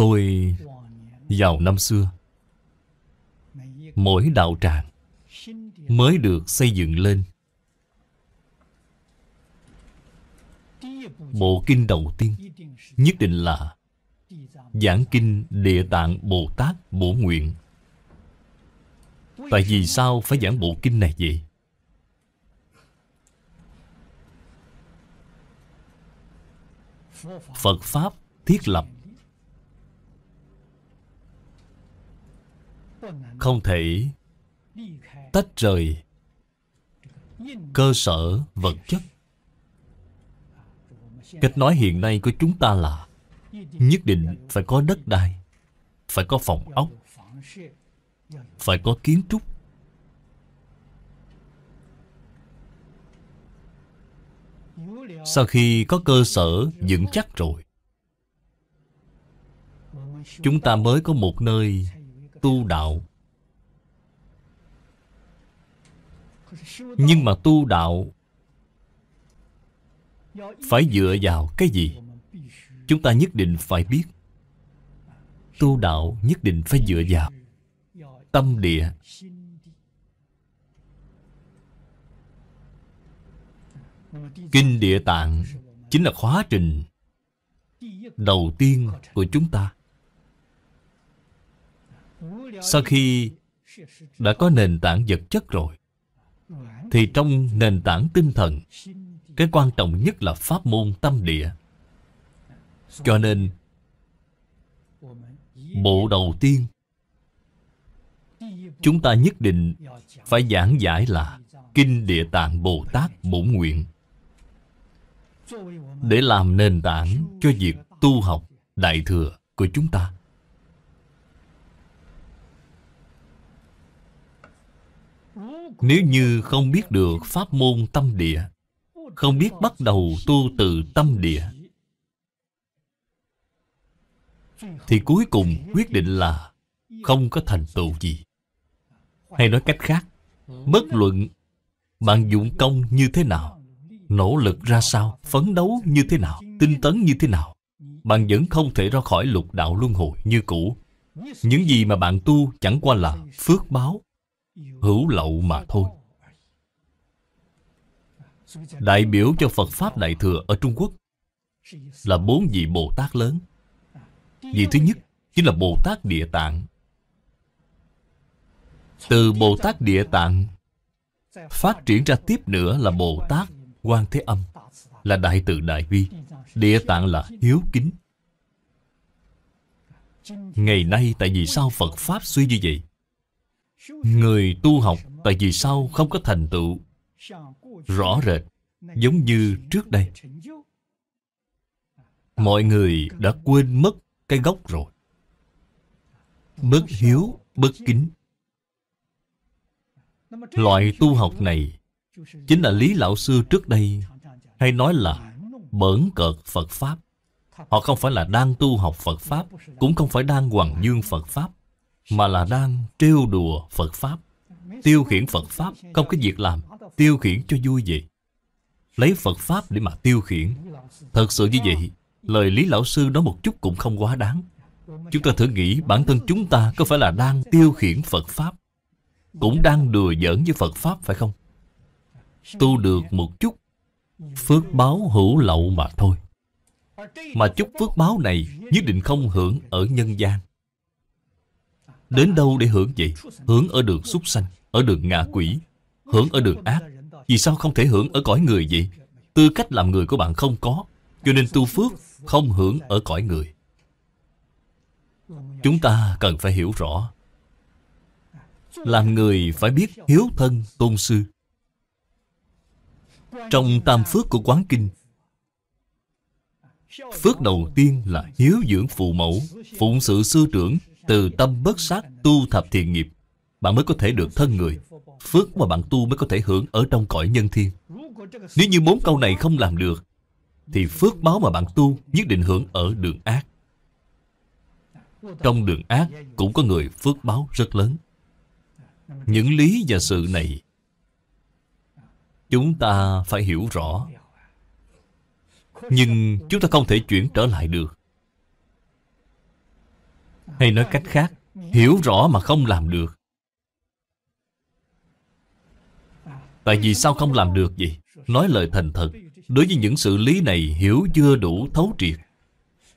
Tôi vào năm xưa Mỗi đạo tràng Mới được xây dựng lên Bộ kinh đầu tiên Nhất định là Giảng kinh Địa Tạng Bồ Tát Bổ Nguyện Tại vì sao phải giảng bộ kinh này vậy? Phật Pháp thiết lập không thể tách rời cơ sở vật chất cách nói hiện nay của chúng ta là nhất định phải có đất đai phải có phòng ốc phải có kiến trúc sau khi có cơ sở vững chắc rồi chúng ta mới có một nơi tu đạo Nhưng mà tu đạo Phải dựa vào cái gì? Chúng ta nhất định phải biết Tu đạo nhất định phải dựa vào Tâm địa Kinh Địa Tạng Chính là khóa trình Đầu tiên của chúng ta sau khi đã có nền tảng vật chất rồi Thì trong nền tảng tinh thần Cái quan trọng nhất là pháp môn tâm địa Cho nên Bộ đầu tiên Chúng ta nhất định phải giảng giải là Kinh Địa Tạng Bồ Tát Bổn Nguyện Để làm nền tảng cho việc tu học Đại Thừa của chúng ta Nếu như không biết được pháp môn tâm địa Không biết bắt đầu tu từ tâm địa Thì cuối cùng quyết định là Không có thành tựu gì Hay nói cách khác Bất luận bạn dụng công như thế nào Nỗ lực ra sao Phấn đấu như thế nào Tinh tấn như thế nào Bạn vẫn không thể ra khỏi lục đạo luân hồi như cũ Những gì mà bạn tu chẳng qua là phước báo hữu lậu mà thôi đại biểu cho phật pháp đại thừa ở trung quốc là bốn vị bồ tát lớn vị thứ nhất chính là bồ tát địa tạng từ bồ tát địa tạng phát triển ra tiếp nữa là bồ tát quan thế âm là đại từ đại bi địa tạng là hiếu kính ngày nay tại vì sao phật pháp suy như vậy Người tu học tại vì sao không có thành tựu Rõ rệt Giống như trước đây Mọi người đã quên mất cái gốc rồi Bất hiếu, bất kính Loại tu học này Chính là Lý Lão Sư trước đây Hay nói là bỡn cợt Phật Pháp Họ không phải là đang tu học Phật Pháp Cũng không phải đang hoàng dương Phật Pháp mà là đang trêu đùa Phật Pháp Tiêu khiển Phật Pháp Không cái việc làm Tiêu khiển cho vui vậy Lấy Phật Pháp để mà tiêu khiển Thật sự như vậy Lời Lý Lão Sư nói một chút cũng không quá đáng Chúng ta thử nghĩ bản thân chúng ta Có phải là đang tiêu khiển Phật Pháp Cũng đang đùa giỡn với Phật Pháp phải không Tu được một chút Phước báo hữu lậu mà thôi Mà chút phước báo này Nhất định không hưởng ở nhân gian Đến đâu để hưởng vậy? Hưởng ở đường súc sanh, ở đường ngạ quỷ, hưởng ở đường ác. Vì sao không thể hưởng ở cõi người vậy? Tư cách làm người của bạn không có, cho nên tu phước không hưởng ở cõi người. Chúng ta cần phải hiểu rõ. Làm người phải biết hiếu thân tôn sư. Trong tam phước của Quán Kinh, Phước đầu tiên là hiếu dưỡng phụ mẫu Phụng sự sư trưởng từ tâm bất sát tu thập thiện nghiệp bạn mới có thể được thân người phước mà bạn tu mới có thể hưởng ở trong cõi nhân thiên nếu như bốn câu này không làm được thì phước báo mà bạn tu nhất định hưởng ở đường ác trong đường ác cũng có người phước báo rất lớn những lý và sự này chúng ta phải hiểu rõ nhưng chúng ta không thể chuyển trở lại được hay nói cách khác Hiểu rõ mà không làm được Tại vì sao không làm được gì? Nói lời thành thật Đối với những sự lý này hiểu chưa đủ thấu triệt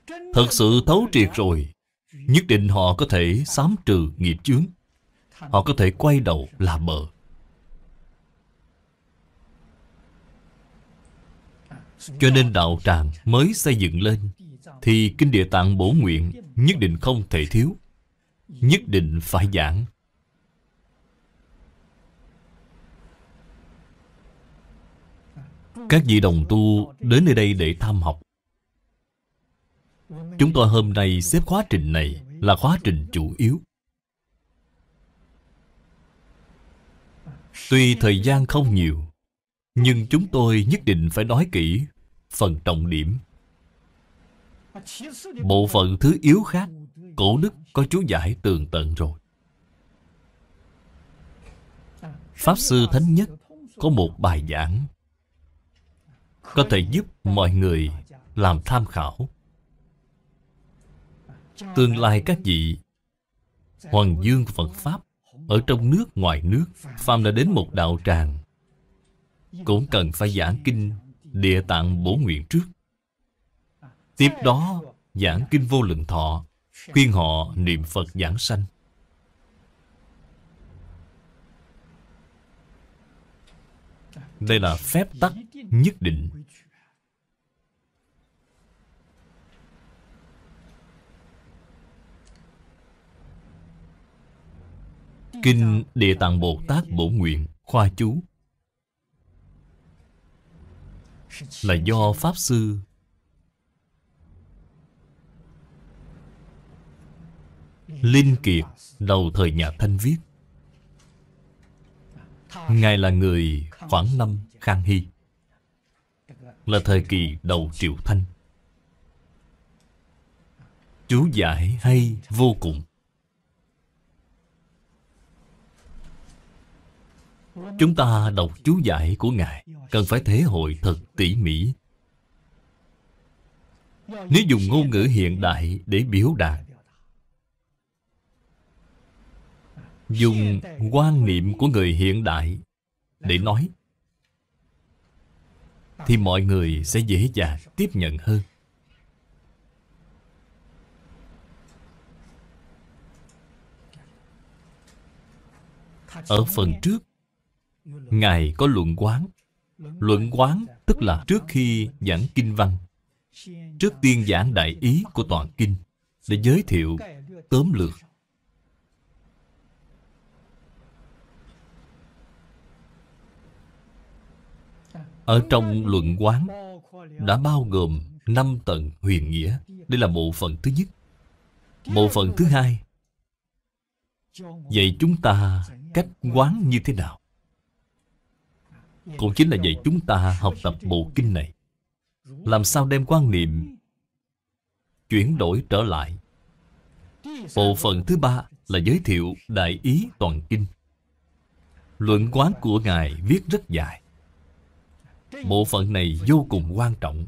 Thật sự thấu triệt rồi Nhất định họ có thể xám trừ nghiệp chướng Họ có thể quay đầu là bờ Cho nên đạo tràng mới xây dựng lên thì Kinh Địa Tạng Bổ Nguyện Nhất định không thể thiếu Nhất định phải giảng Các vị đồng tu đến nơi đây để tham học Chúng tôi hôm nay xếp khóa trình này là khóa trình chủ yếu Tuy thời gian không nhiều Nhưng chúng tôi nhất định phải nói kỹ phần trọng điểm Bộ phận thứ yếu khác Cổ đức có chú giải tường tận rồi Pháp Sư Thánh Nhất có một bài giảng Có thể giúp mọi người làm tham khảo Tương lai các vị Hoàng Dương Phật Pháp Ở trong nước ngoài nước Phạm đã đến một đạo tràng Cũng cần phải giảng kinh Địa tạng bổ nguyện trước Tiếp đó giảng kinh vô lượng thọ Khuyên họ niệm Phật giảng sanh Đây là phép tắc nhất định Kinh Địa Tạng Bồ Tát Bổ Nguyện Khoa Chú Là do Pháp Sư Linh Kiệt đầu thời nhà Thanh viết Ngài là người khoảng năm Khang Hy Là thời kỳ đầu Triệu Thanh Chú giải hay vô cùng Chúng ta đọc chú giải của Ngài Cần phải thể hội thật tỉ mỉ Nếu dùng ngôn ngữ hiện đại để biểu đạt dùng quan niệm của người hiện đại để nói thì mọi người sẽ dễ dàng tiếp nhận hơn ở phần trước ngài có luận quán luận quán tức là trước khi giảng kinh văn trước tiên giảng đại ý của toàn kinh để giới thiệu tóm lược Ở trong luận quán đã bao gồm năm tầng huyền nghĩa. Đây là bộ phận thứ nhất. Bộ phận thứ hai dạy chúng ta cách quán như thế nào? Cũng chính là dạy chúng ta học tập bộ kinh này. Làm sao đem quan niệm chuyển đổi trở lại. Bộ phận thứ ba là giới thiệu Đại Ý Toàn Kinh. Luận quán của Ngài viết rất dài. Bộ phận này vô cùng quan trọng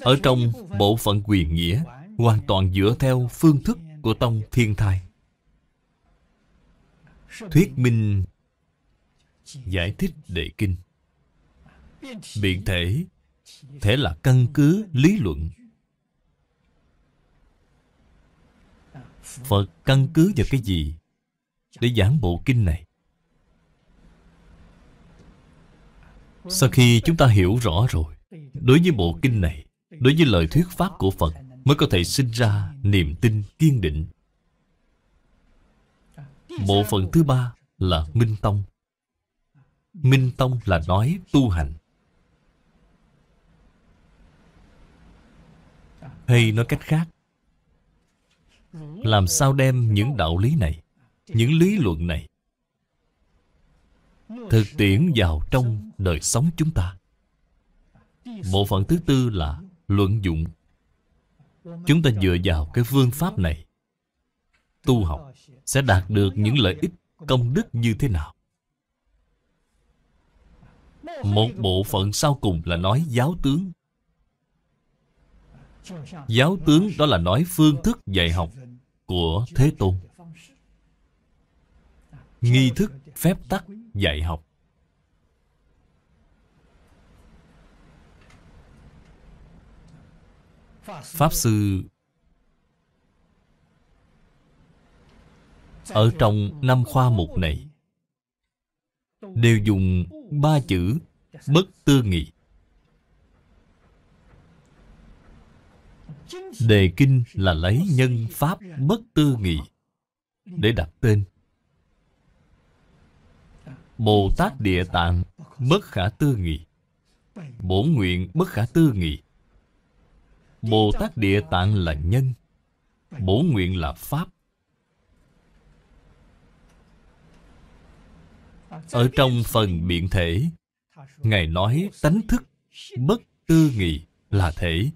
Ở trong bộ phận quyền nghĩa Hoàn toàn dựa theo phương thức của tông thiên thai Thuyết minh Giải thích đệ kinh Biện thể Thể là căn cứ lý luận Phật căn cứ vào cái gì Để giảng bộ kinh này Sau khi chúng ta hiểu rõ rồi Đối với bộ kinh này Đối với lời thuyết pháp của Phật Mới có thể sinh ra niềm tin kiên định Bộ phận thứ ba là Minh Tông Minh Tông là nói tu hành Hay nói cách khác Làm sao đem những đạo lý này Những lý luận này thực tiễn vào trong đời sống chúng ta bộ phận thứ tư là luận dụng chúng ta dựa vào cái phương pháp này tu học sẽ đạt được những lợi ích công đức như thế nào một bộ phận sau cùng là nói giáo tướng Giáo tướng đó là nói phương thức dạy học của Thế Tôn Nghi thức, phép tắc dạy học. Pháp Sư Ở trong năm khoa mục này Đều dùng ba chữ Bất tư nghị Đề kinh là lấy nhân pháp bất tư nghị Để đặt tên Bồ Tát Địa Tạng bất khả tư nghị Bổn nguyện bất khả tư nghị Bồ Tát Địa Tạng là nhân Bổn nguyện là Pháp Ở trong phần biện thể Ngài nói tánh thức bất tư nghị là thể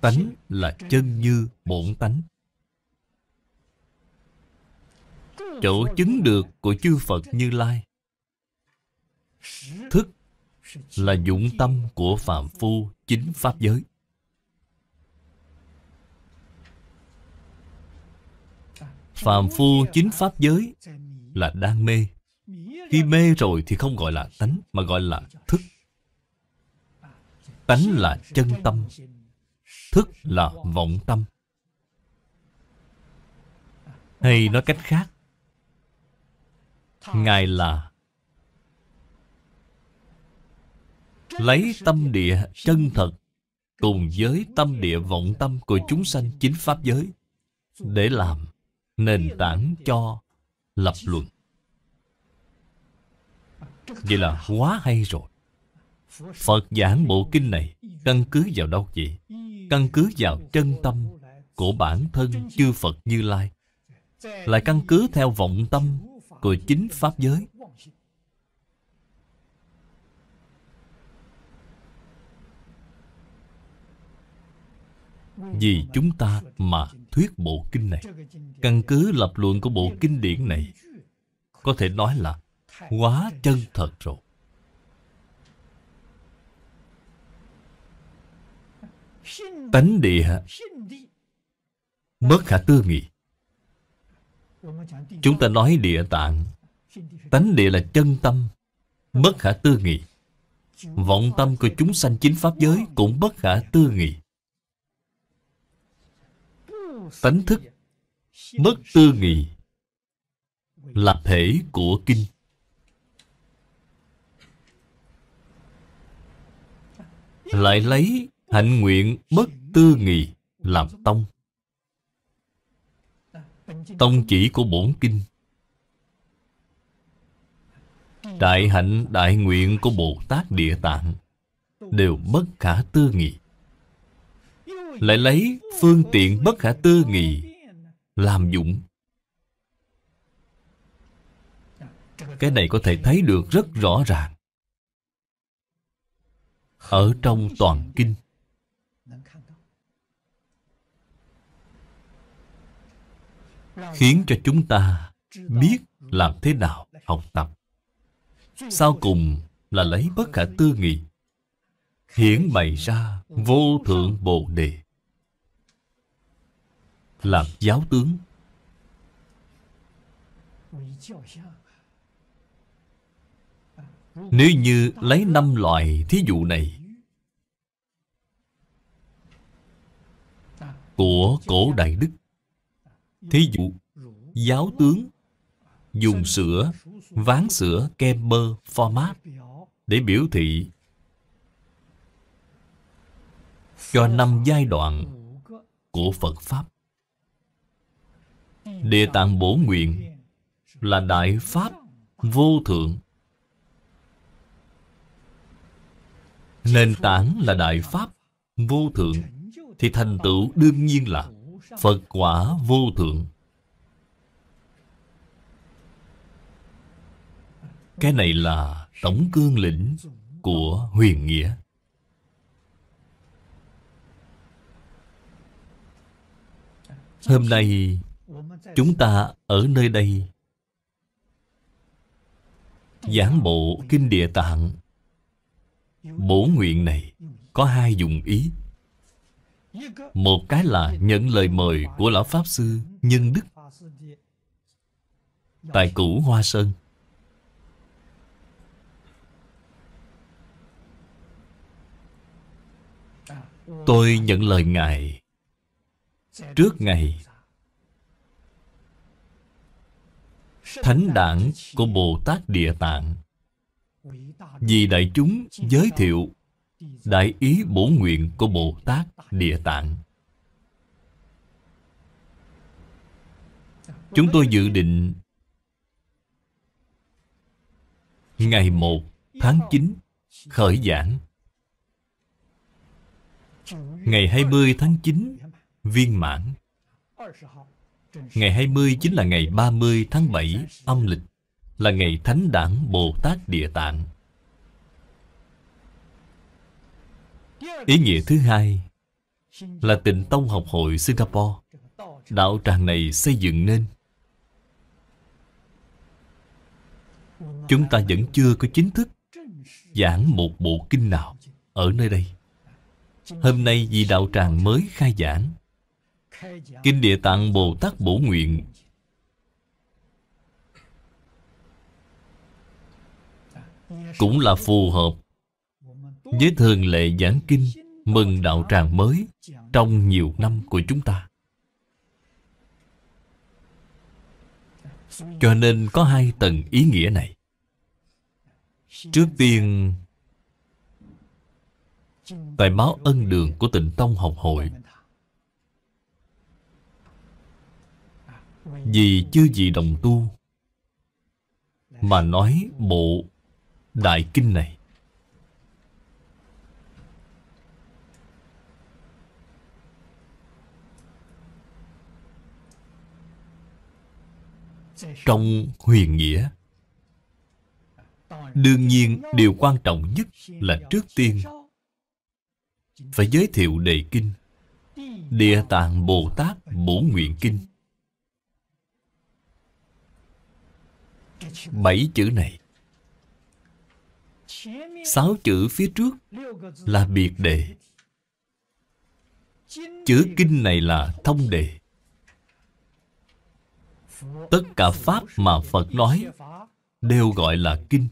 Tánh là chân như bổn tánh chỗ chứng được của chư Phật Như Lai Thức là dụng tâm của Phạm Phu chính Pháp giới Phạm Phu chính Pháp giới là đang mê Khi mê rồi thì không gọi là tánh mà gọi là thức Tánh là chân tâm Thức là vọng tâm Hay nói cách khác Ngài là Lấy tâm địa chân thật Cùng với tâm địa vọng tâm của chúng sanh chính Pháp giới Để làm nền tảng cho lập luận Vậy là quá hay rồi Phật giảng bộ kinh này Căn cứ vào đâu vậy? Căn cứ vào chân tâm Của bản thân chư Phật Như Lai Lại căn cứ theo vọng tâm của chính Pháp giới vì chúng ta mà thuyết bộ kinh này căn cứ lập luận của bộ kinh điển này có thể nói là quá chân thật rồi tánh địa bất khả tư nghị Chúng ta nói địa tạng Tánh địa là chân tâm Bất khả tư nghị Vọng tâm của chúng sanh chính pháp giới Cũng bất khả tư nghị Tánh thức Bất tư nghị Là thể của kinh Lại lấy hạnh nguyện bất tư nghị Làm tông Tông chỉ của bổn kinh Đại hạnh đại nguyện của Bồ Tát Địa Tạng Đều bất khả tư nghị Lại lấy phương tiện bất khả tư nghị Làm dụng Cái này có thể thấy được rất rõ ràng Ở trong toàn kinh khiến cho chúng ta biết làm thế nào học tập. Sau cùng là lấy bất khả tư nghị, hiển bày ra vô thượng bồ đề. Làm giáo tướng. Nếu như lấy năm loại thí dụ này Của cổ đại đức Thí dụ, giáo tướng dùng sữa, ván sữa, kem bơ, format để biểu thị cho năm giai đoạn của Phật Pháp. đề tạng bổ nguyện là Đại Pháp vô thượng. Nền tảng là Đại Pháp vô thượng thì thành tựu đương nhiên là Phật quả vô thượng Cái này là tổng cương lĩnh của huyền nghĩa Hôm nay chúng ta ở nơi đây Giảng bộ Kinh Địa Tạng Bổ nguyện này có hai dùng ý một cái là nhận lời mời của Lão Pháp Sư Nhân Đức Tại cũ Hoa Sơn Tôi nhận lời Ngài Trước ngày Thánh đảng của Bồ Tát Địa Tạng Vì đại chúng giới thiệu đại ý bổ nguyện của Bồ Tát Địa Tạng. Chúng tôi dự định ngày một tháng chín khởi giảng. Ngày hai mươi tháng chín viên mãn. Ngày hai mươi chính là ngày ba mươi tháng bảy âm lịch là ngày Thánh Đảng Bồ Tát Địa Tạng. Ý nghĩa thứ hai là tịnh tông học hội Singapore. Đạo tràng này xây dựng nên Chúng ta vẫn chưa có chính thức giảng một bộ kinh nào ở nơi đây. Hôm nay vì đạo tràng mới khai giảng Kinh Địa Tạng Bồ Tát Bổ Nguyện Cũng là phù hợp với thường lệ giảng kinh mừng đạo tràng mới trong nhiều năm của chúng ta. Cho nên có hai tầng ý nghĩa này. Trước tiên, tại báo ân đường của tịnh Tông học hội Vì chưa gì đồng tu Mà nói bộ Đại Kinh này trong huyền nghĩa đương nhiên điều quan trọng nhất là trước tiên phải giới thiệu đề kinh địa tạng bồ tát bổ nguyện kinh bảy chữ này sáu chữ phía trước là biệt đề chữ kinh này là thông đề tất cả pháp mà phật nói đều gọi là kinh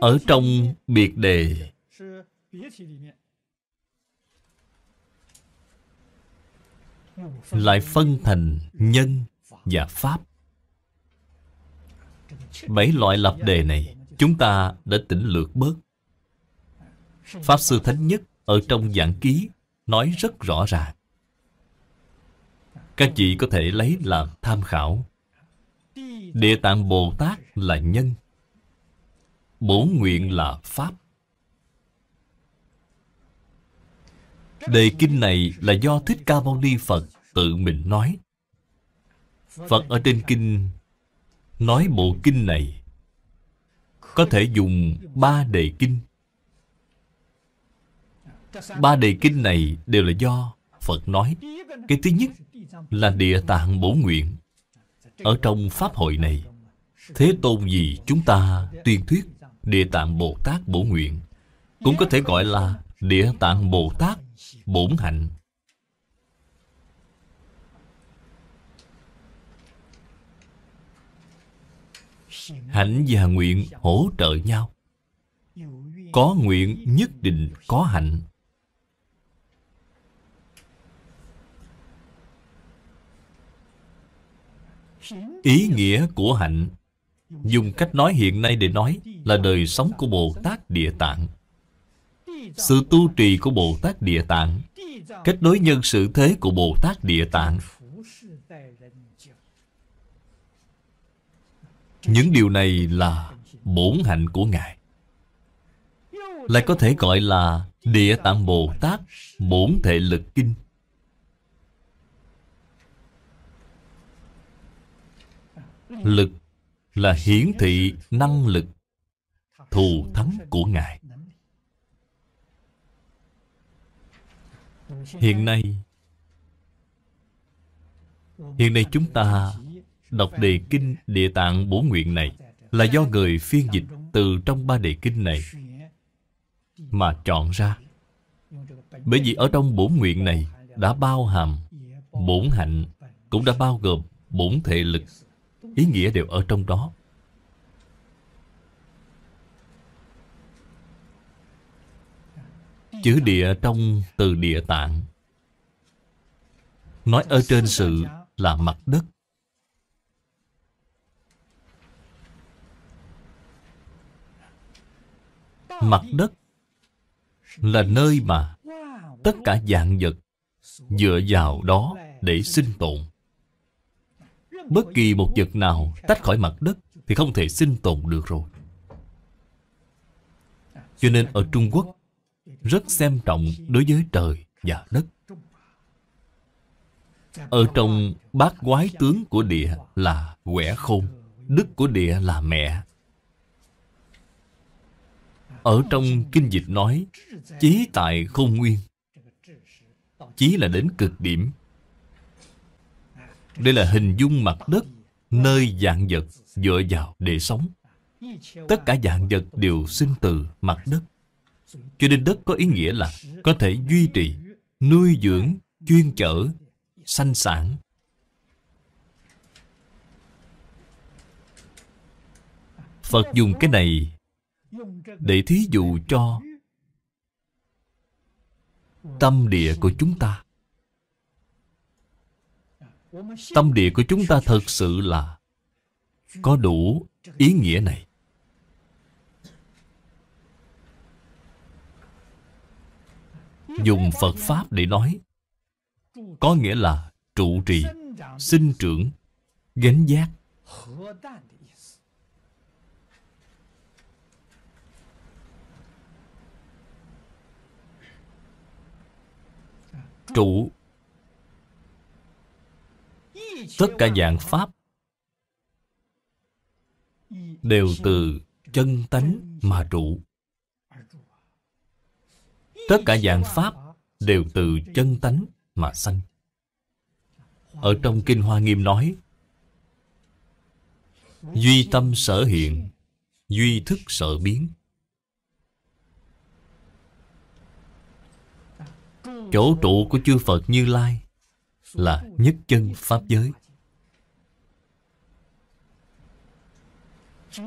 ở trong biệt đề lại phân thành nhân và pháp bảy loại lập đề này chúng ta đã tỉnh lược bớt pháp sư thánh nhất ở trong giảng ký nói rất rõ ràng. Các vị có thể lấy làm tham khảo. Địa tạng Bồ Tát là nhân, bổn nguyện là Pháp. Đề kinh này là do Thích Ca Mâu Ni Phật tự mình nói. Phật ở trên kinh nói bộ kinh này có thể dùng ba đề kinh Ba đề kinh này đều là do Phật nói Cái thứ nhất là địa tạng bổ nguyện Ở trong Pháp hội này Thế tôn gì chúng ta tuyên thuyết Địa tạng Bồ Tát bổ nguyện Cũng có thể gọi là Địa tạng Bồ Tát bổn hạnh Hạnh và nguyện hỗ trợ nhau Có nguyện nhất định có hạnh Ý nghĩa của hạnh Dùng cách nói hiện nay để nói Là đời sống của Bồ Tát Địa Tạng Sự tu trì của Bồ Tát Địa Tạng Kết nối nhân sự thế của Bồ Tát Địa Tạng Những điều này là bổn hạnh của Ngài Lại có thể gọi là Địa Tạng Bồ Tát Bổn Thể Lực Kinh Lực là hiển thị năng lực thù thắng của Ngài. Hiện nay Hiện nay chúng ta đọc đề kinh Địa Tạng Bổ Nguyện này là do người phiên dịch từ trong ba đề kinh này mà chọn ra. Bởi vì ở trong bổn nguyện này đã bao hàm bổn hạnh cũng đã bao gồm bổn thể lực ý nghĩa đều ở trong đó. Chữ địa trong từ địa tạng Nói ở trên sự là mặt đất Mặt đất là nơi mà tất cả dạng vật dựa vào đó để sinh tồn. Bất kỳ một vật nào tách khỏi mặt đất Thì không thể sinh tồn được rồi Cho nên ở Trung Quốc Rất xem trọng đối với trời và đất Ở trong bát quái tướng của địa là quẻ khôn Đức của địa là mẹ Ở trong kinh dịch nói Chí tại khôn nguyên Chí là đến cực điểm đây là hình dung mặt đất Nơi dạng vật dựa vào để sống Tất cả dạng vật đều sinh từ mặt đất Cho nên đất có ý nghĩa là Có thể duy trì, nuôi dưỡng, chuyên chở, sanh sản Phật dùng cái này để thí dụ cho tâm địa của chúng ta Tâm địa của chúng ta thật sự là Có đủ ý nghĩa này Dùng Phật Pháp để nói Có nghĩa là trụ trì Sinh trưởng Gánh giác Trụ tất cả dạng pháp đều từ chân tánh mà trụ tất cả dạng pháp đều từ chân tánh mà sanh ở trong kinh hoa nghiêm nói duy tâm sở hiện duy thức sở biến chỗ trụ của chư phật như lai là nhất chân Pháp giới.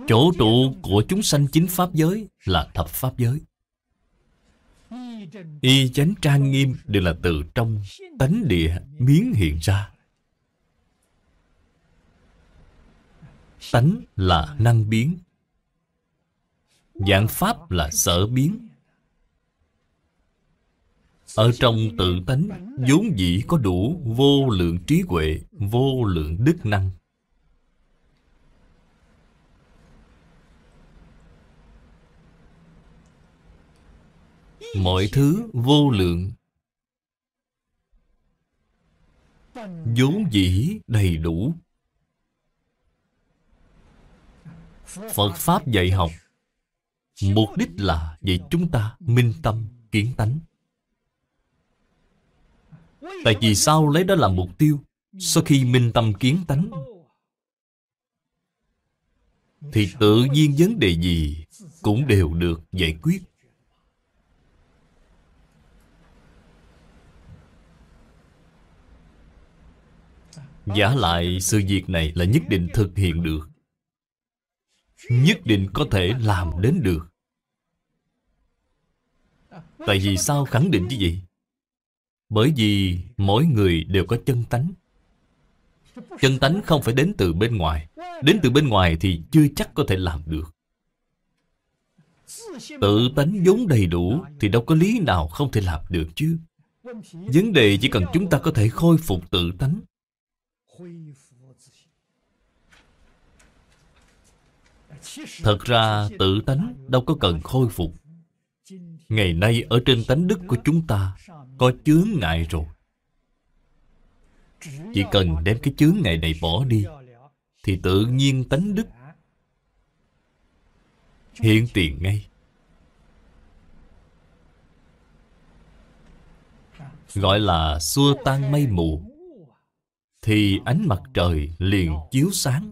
Chỗ trụ của chúng sanh chính Pháp giới là thập Pháp giới. Y chánh trang nghiêm đều là từ trong tánh địa miếng hiện ra. Tánh là năng biến, dạng pháp là sở biến, ở trong tự tánh vốn dĩ có đủ vô lượng trí huệ, vô lượng đức năng. Mọi thứ vô lượng vốn dĩ đầy đủ Phật Pháp dạy học Mục đích là dạy chúng ta minh tâm, kiến tánh Tại vì sao lấy đó làm mục tiêu Sau khi minh tâm kiến tánh Thì tự nhiên vấn đề gì Cũng đều được giải quyết Giả lại sự việc này là nhất định thực hiện được Nhất định có thể làm đến được Tại vì sao khẳng định như vậy bởi vì mỗi người đều có chân tánh Chân tánh không phải đến từ bên ngoài Đến từ bên ngoài thì chưa chắc có thể làm được Tự tánh vốn đầy đủ Thì đâu có lý nào không thể làm được chứ Vấn đề chỉ cần chúng ta có thể khôi phục tự tánh Thật ra tự tánh đâu có cần khôi phục Ngày nay ở trên tánh đức của chúng ta có chướng ngại rồi chỉ cần đem cái chướng ngại này bỏ đi thì tự nhiên tánh đức hiện tiền ngay gọi là xua tan mây mù thì ánh mặt trời liền chiếu sáng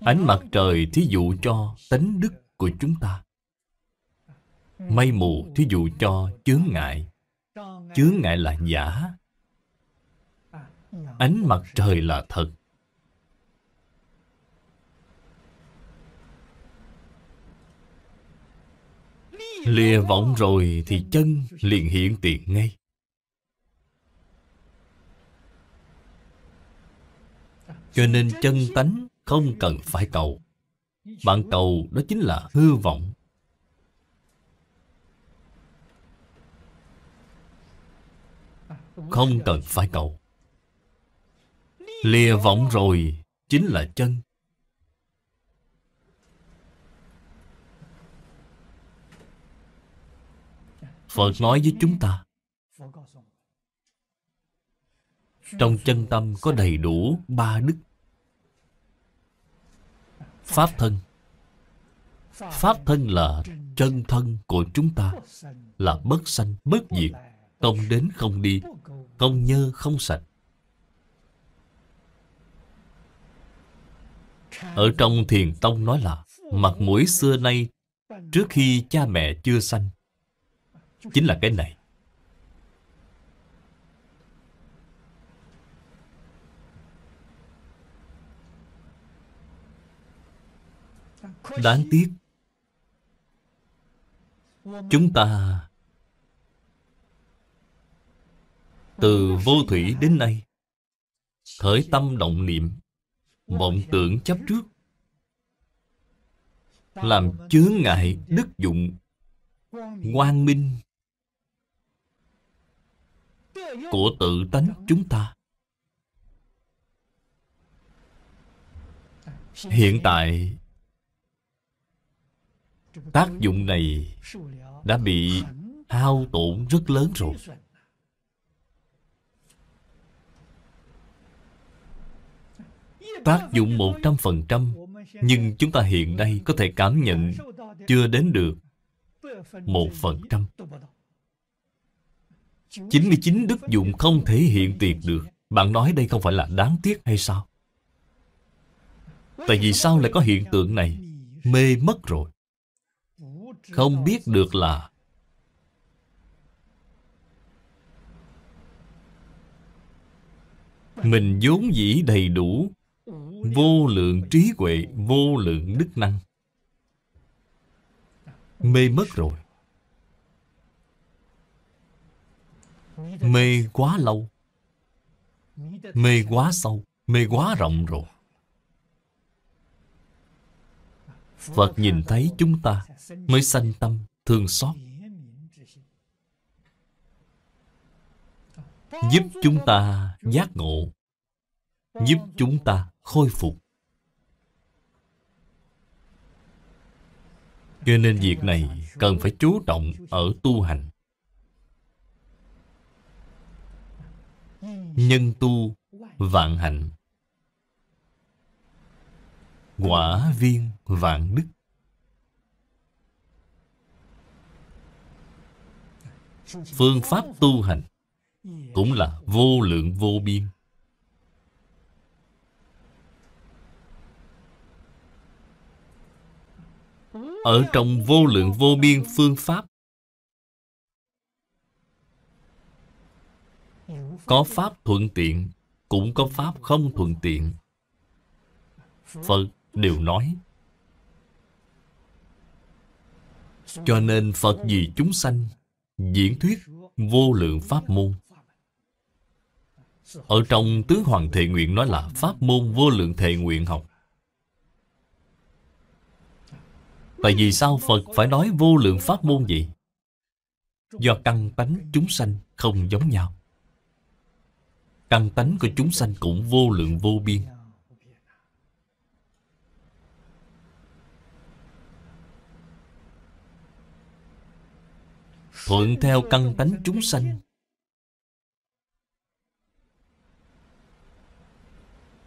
ánh mặt trời thí dụ cho tánh đức của chúng ta Mây mù thí dụ cho chướng ngại Chướng ngại là giả Ánh mặt trời là thật Lìa vọng rồi thì chân liền hiện tiền ngay Cho nên chân tánh không cần phải cầu Bạn cầu đó chính là hư vọng Không cần phải cầu Lìa vọng rồi Chính là chân Phật nói với chúng ta Trong chân tâm có đầy đủ ba đức Pháp thân Pháp thân là chân thân của chúng ta Là bất sanh, bất diệt Không đến không đi, không nhơ không sạch. Ở trong thiền tông nói là mặt mũi xưa nay trước khi cha mẹ chưa sanh chính là cái này. Đáng tiếc Chúng ta Từ vô thủy đến nay Khởi tâm động niệm Vọng tưởng chấp trước Làm chướng ngại đức dụng Quang minh Của tự tánh chúng ta Hiện tại Tác dụng này Đã bị hao tổn rất lớn rồi tác dụng 100%, nhưng chúng ta hiện nay có thể cảm nhận chưa đến được 1%. 99 đức dụng không thể hiện tiền được. Bạn nói đây không phải là đáng tiếc hay sao? Tại vì sao lại có hiện tượng này? Mê mất rồi. Không biết được là Mình vốn dĩ đầy đủ vô lượng trí huệ vô lượng đức năng mê mất rồi mê quá lâu mê quá sâu mê quá rộng rồi phật nhìn thấy chúng ta mới sanh tâm thương xót giúp chúng ta giác ngộ giúp chúng ta khôi phục cho nên việc này cần phải chú trọng ở tu hành nhân tu vạn hạnh quả viên vạn đức phương pháp tu hành cũng là vô lượng vô biên ở trong vô lượng vô biên phương pháp có pháp thuận tiện cũng có pháp không thuận tiện phật đều nói cho nên phật vì chúng sanh diễn thuyết vô lượng pháp môn ở trong tứ hoàng thệ nguyện nói là pháp môn vô lượng thệ nguyện học Tại vì sao Phật phải nói vô lượng pháp môn vậy? Do căn tánh chúng sanh không giống nhau. Căn tánh của chúng sanh cũng vô lượng vô biên. Thuận theo căn tánh chúng sanh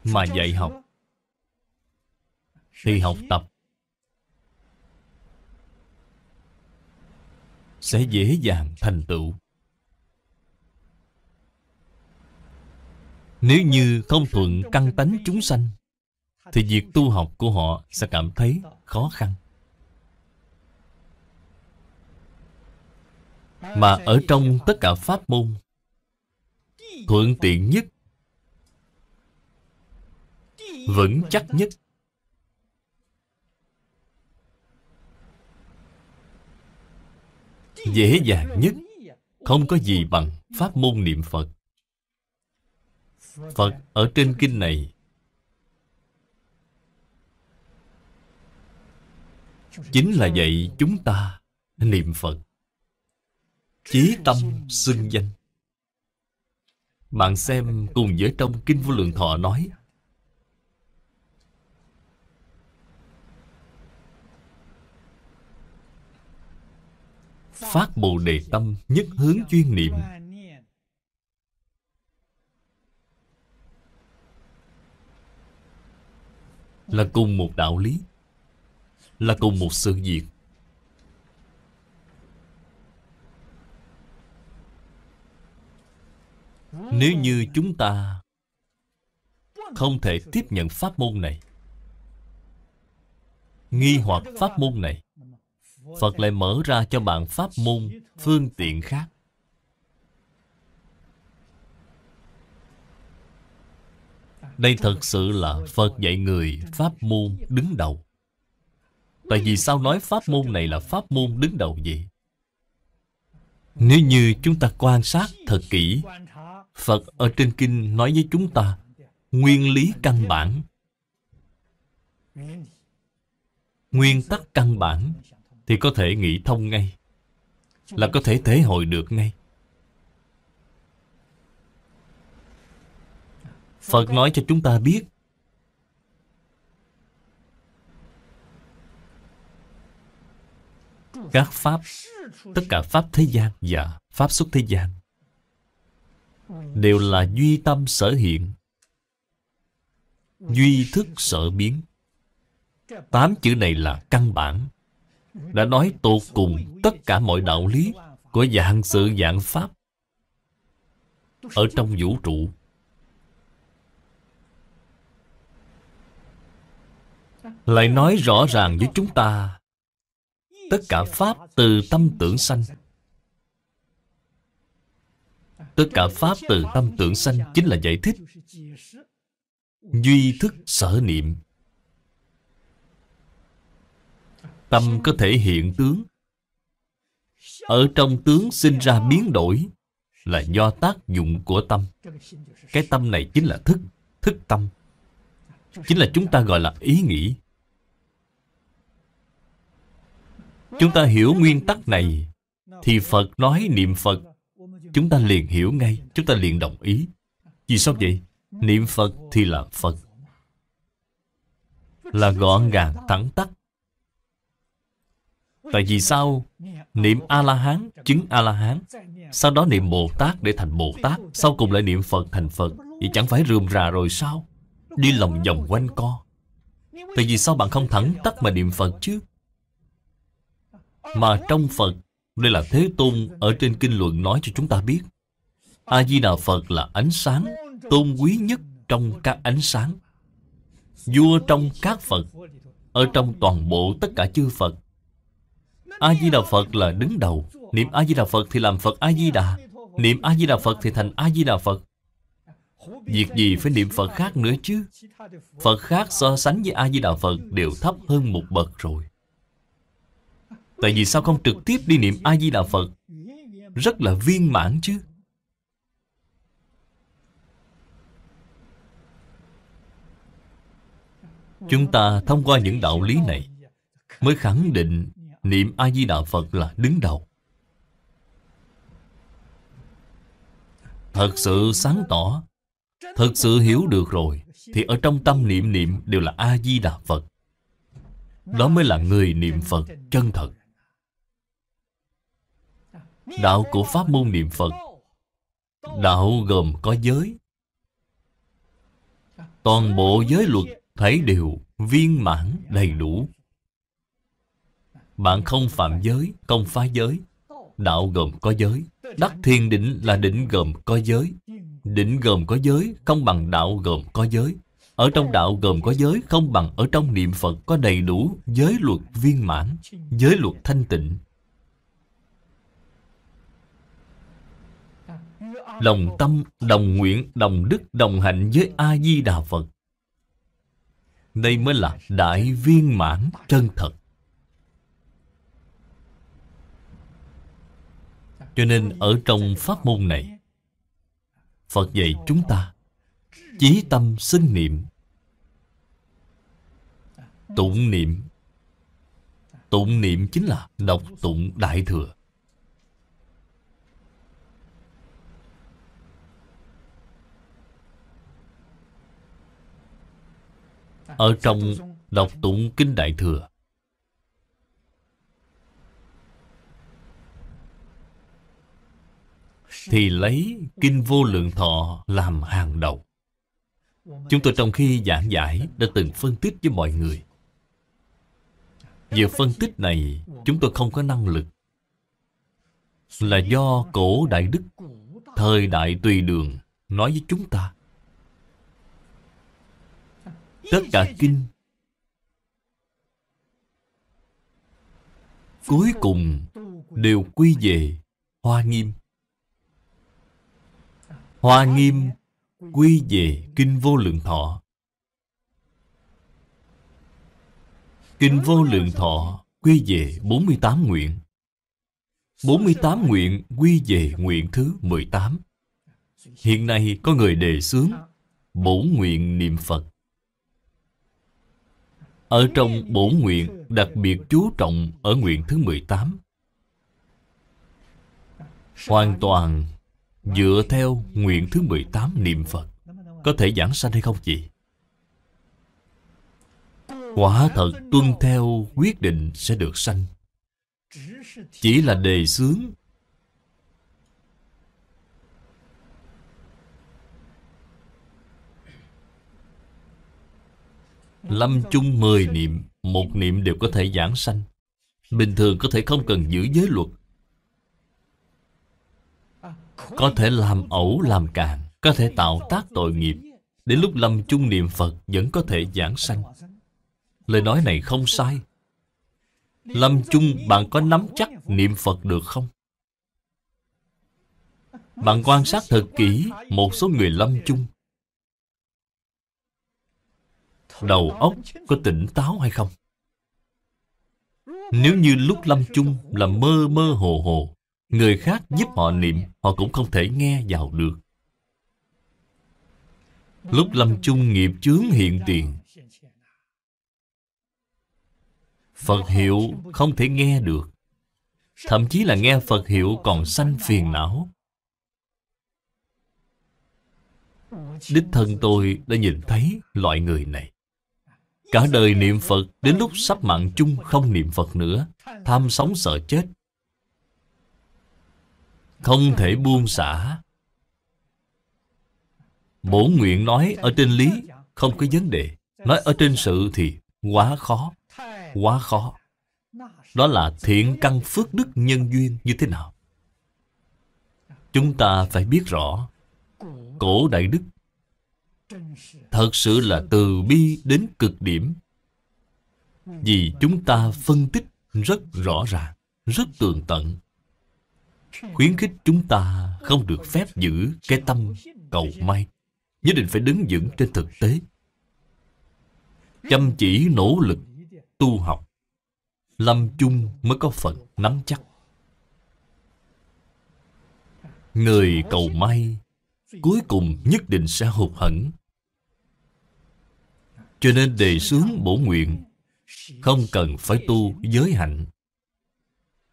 Mà dạy học Thì học tập sẽ dễ dàng thành tựu. Nếu như không thuận căn tánh chúng sanh Thì việc tu học của họ sẽ cảm thấy khó khăn Mà ở trong tất cả pháp môn Thuận tiện nhất Vững chắc nhất dễ dàng nhất không có gì bằng pháp môn niệm phật phật ở trên kinh này chính là dạy chúng ta niệm phật chí tâm xưng danh bạn xem cùng với trong kinh vô lượng thọ nói phát bồ đề tâm nhất hướng chuyên niệm là cùng một đạo lý là cùng một sự việc nếu như chúng ta không thể tiếp nhận pháp môn này nghi hoặc pháp môn này Phật lại mở ra cho bạn pháp môn, phương tiện khác. Đây thật sự là Phật dạy người pháp môn đứng đầu. Tại vì sao nói pháp môn này là pháp môn đứng đầu vậy? Nếu như chúng ta quan sát thật kỹ, Phật ở trên kinh nói với chúng ta nguyên lý căn bản, nguyên tắc căn bản thì có thể nghĩ thông ngay là có thể thế hội được ngay phật nói cho chúng ta biết các pháp tất cả pháp thế gian và pháp xuất thế gian đều là duy tâm sở hiện duy thức sở biến tám chữ này là căn bản đã nói tột cùng tất cả mọi đạo lý của dạng sự dạng pháp ở trong vũ trụ lại nói rõ ràng với chúng ta tất cả pháp từ tâm tưởng sanh tất cả pháp từ tâm tưởng sanh chính là giải thích duy thức sở niệm Tâm có thể hiện tướng Ở trong tướng sinh ra biến đổi Là do tác dụng của tâm Cái tâm này chính là thức Thức tâm Chính là chúng ta gọi là ý nghĩ Chúng ta hiểu nguyên tắc này Thì Phật nói niệm Phật Chúng ta liền hiểu ngay Chúng ta liền đồng ý Vì sao vậy? Niệm Phật thì là Phật Là gọn gàng thẳng tắc Tại vì sao niệm A-la-hán, chứng A-la-hán, sau đó niệm Bồ-Tát để thành Bồ-Tát, sau cùng lại niệm Phật thành Phật, vậy chẳng phải rườm rà rồi sao? Đi lòng vòng quanh co. Tại vì sao bạn không thẳng tắt mà niệm Phật chứ? Mà trong Phật, đây là Thế Tôn ở trên kinh luận nói cho chúng ta biết. A-di-đà Phật là ánh sáng, tôn quý nhất trong các ánh sáng. Vua trong các Phật, ở trong toàn bộ tất cả chư Phật, a di đà phật là đứng đầu niệm a di đà phật thì làm phật a di đà niệm a di đà phật thì thành a di đà phật việc gì phải niệm phật khác nữa chứ phật khác so sánh với a di đà phật đều thấp hơn một bậc rồi tại vì sao không trực tiếp đi niệm a di đà phật rất là viên mãn chứ chúng ta thông qua những đạo lý này mới khẳng định niệm A-di-đà Phật là đứng đầu. Thật sự sáng tỏ, thật sự hiểu được rồi, thì ở trong tâm niệm niệm đều là A-di-đà Phật. Đó mới là người niệm Phật chân thật. Đạo của Pháp môn niệm Phật Đạo gồm có giới Toàn bộ giới luật thấy đều viên mãn đầy đủ bạn không phạm giới, không phá giới Đạo gồm có giới Đắc thiên định là định gồm có giới Định gồm có giới Không bằng đạo gồm có giới Ở trong đạo gồm có giới Không bằng ở trong niệm Phật có đầy đủ Giới luật viên mãn Giới luật thanh tịnh Đồng tâm, đồng nguyện, đồng đức, đồng hạnh với A-di-đà Phật Đây mới là đại viên mãn chân thật Cho nên ở trong pháp môn này Phật dạy chúng ta Chí tâm sinh niệm Tụng niệm Tụng niệm chính là đọc tụng Đại Thừa Ở trong đọc tụng Kinh Đại Thừa thì lấy Kinh Vô Lượng Thọ làm hàng đầu. Chúng tôi trong khi giảng giải đã từng phân tích với mọi người. Việc phân tích này chúng tôi không có năng lực. Là do cổ đại đức, thời đại tùy đường nói với chúng ta. Tất cả kinh cuối cùng đều quy về hoa nghiêm Hoa nghiêm quy về Kinh Vô Lượng Thọ Kinh Vô Lượng Thọ quy về 48 nguyện 48 nguyện quy về nguyện thứ 18 Hiện nay có người đề xướng Bổ nguyện niệm Phật Ở trong bổ nguyện đặc biệt chú trọng ở nguyện thứ 18 Hoàn toàn Dựa theo nguyện thứ 18 niệm Phật Có thể giảng sanh hay không chị? Quả thật tuân theo quyết định sẽ được sanh Chỉ là đề xướng Lâm chung mười niệm Một niệm đều có thể giảng sanh Bình thường có thể không cần giữ giới luật có thể làm ẩu làm cạn Có thể tạo tác tội nghiệp Đến lúc lâm chung niệm Phật Vẫn có thể giảng sanh Lời nói này không sai Lâm chung bạn có nắm chắc niệm Phật được không? Bạn quan sát thật kỹ một số người lâm chung Đầu óc có tỉnh táo hay không? Nếu như lúc lâm chung là mơ mơ hồ hồ Người khác giúp họ niệm Họ cũng không thể nghe vào được Lúc lâm chung nghiệp chướng hiện tiền Phật hiệu không thể nghe được Thậm chí là nghe Phật hiệu còn sanh phiền não Đích thân tôi đã nhìn thấy loại người này Cả đời niệm Phật Đến lúc sắp mạng chung không niệm Phật nữa Tham sống sợ chết không thể buông xả Bổ nguyện nói ở trên lý Không có vấn đề Nói ở trên sự thì quá khó Quá khó Đó là thiện căn phước đức nhân duyên như thế nào Chúng ta phải biết rõ Cổ Đại Đức Thật sự là từ bi đến cực điểm Vì chúng ta phân tích rất rõ ràng Rất tường tận khuyến khích chúng ta không được phép giữ cái tâm cầu may nhất định phải đứng vững trên thực tế chăm chỉ nỗ lực tu học lâm chung mới có phần nắm chắc người cầu may cuối cùng nhất định sẽ hụt hẫng cho nên đề xướng bổ nguyện không cần phải tu giới hạnh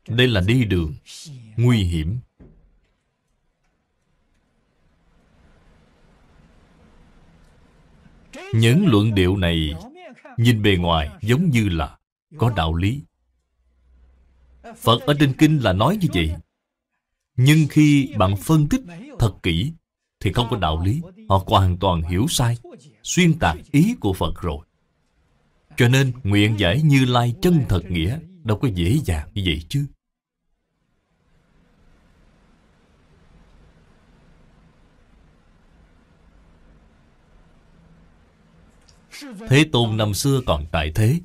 đây là đi đường Nguy hiểm Những luận điệu này Nhìn bề ngoài giống như là Có đạo lý Phật ở trên kinh là nói như vậy Nhưng khi bạn phân tích thật kỹ Thì không có đạo lý Họ hoàn toàn hiểu sai Xuyên tạc ý của Phật rồi Cho nên nguyện giải như lai chân thật nghĩa Đâu có dễ dàng như vậy chứ Thế Tôn năm xưa còn tại thế.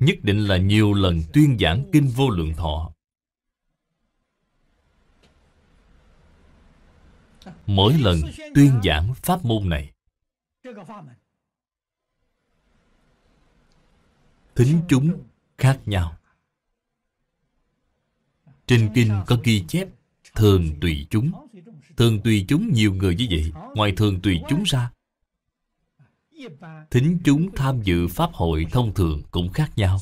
Nhất định là nhiều lần tuyên giảng Kinh Vô Lượng Thọ. Mỗi lần tuyên giảng pháp môn này, tính chúng khác nhau. Trên kinh có ghi chép thường tùy chúng Thường tùy chúng nhiều người như vậy Ngoài thường tùy chúng ra Thính chúng tham dự Pháp hội thông thường cũng khác nhau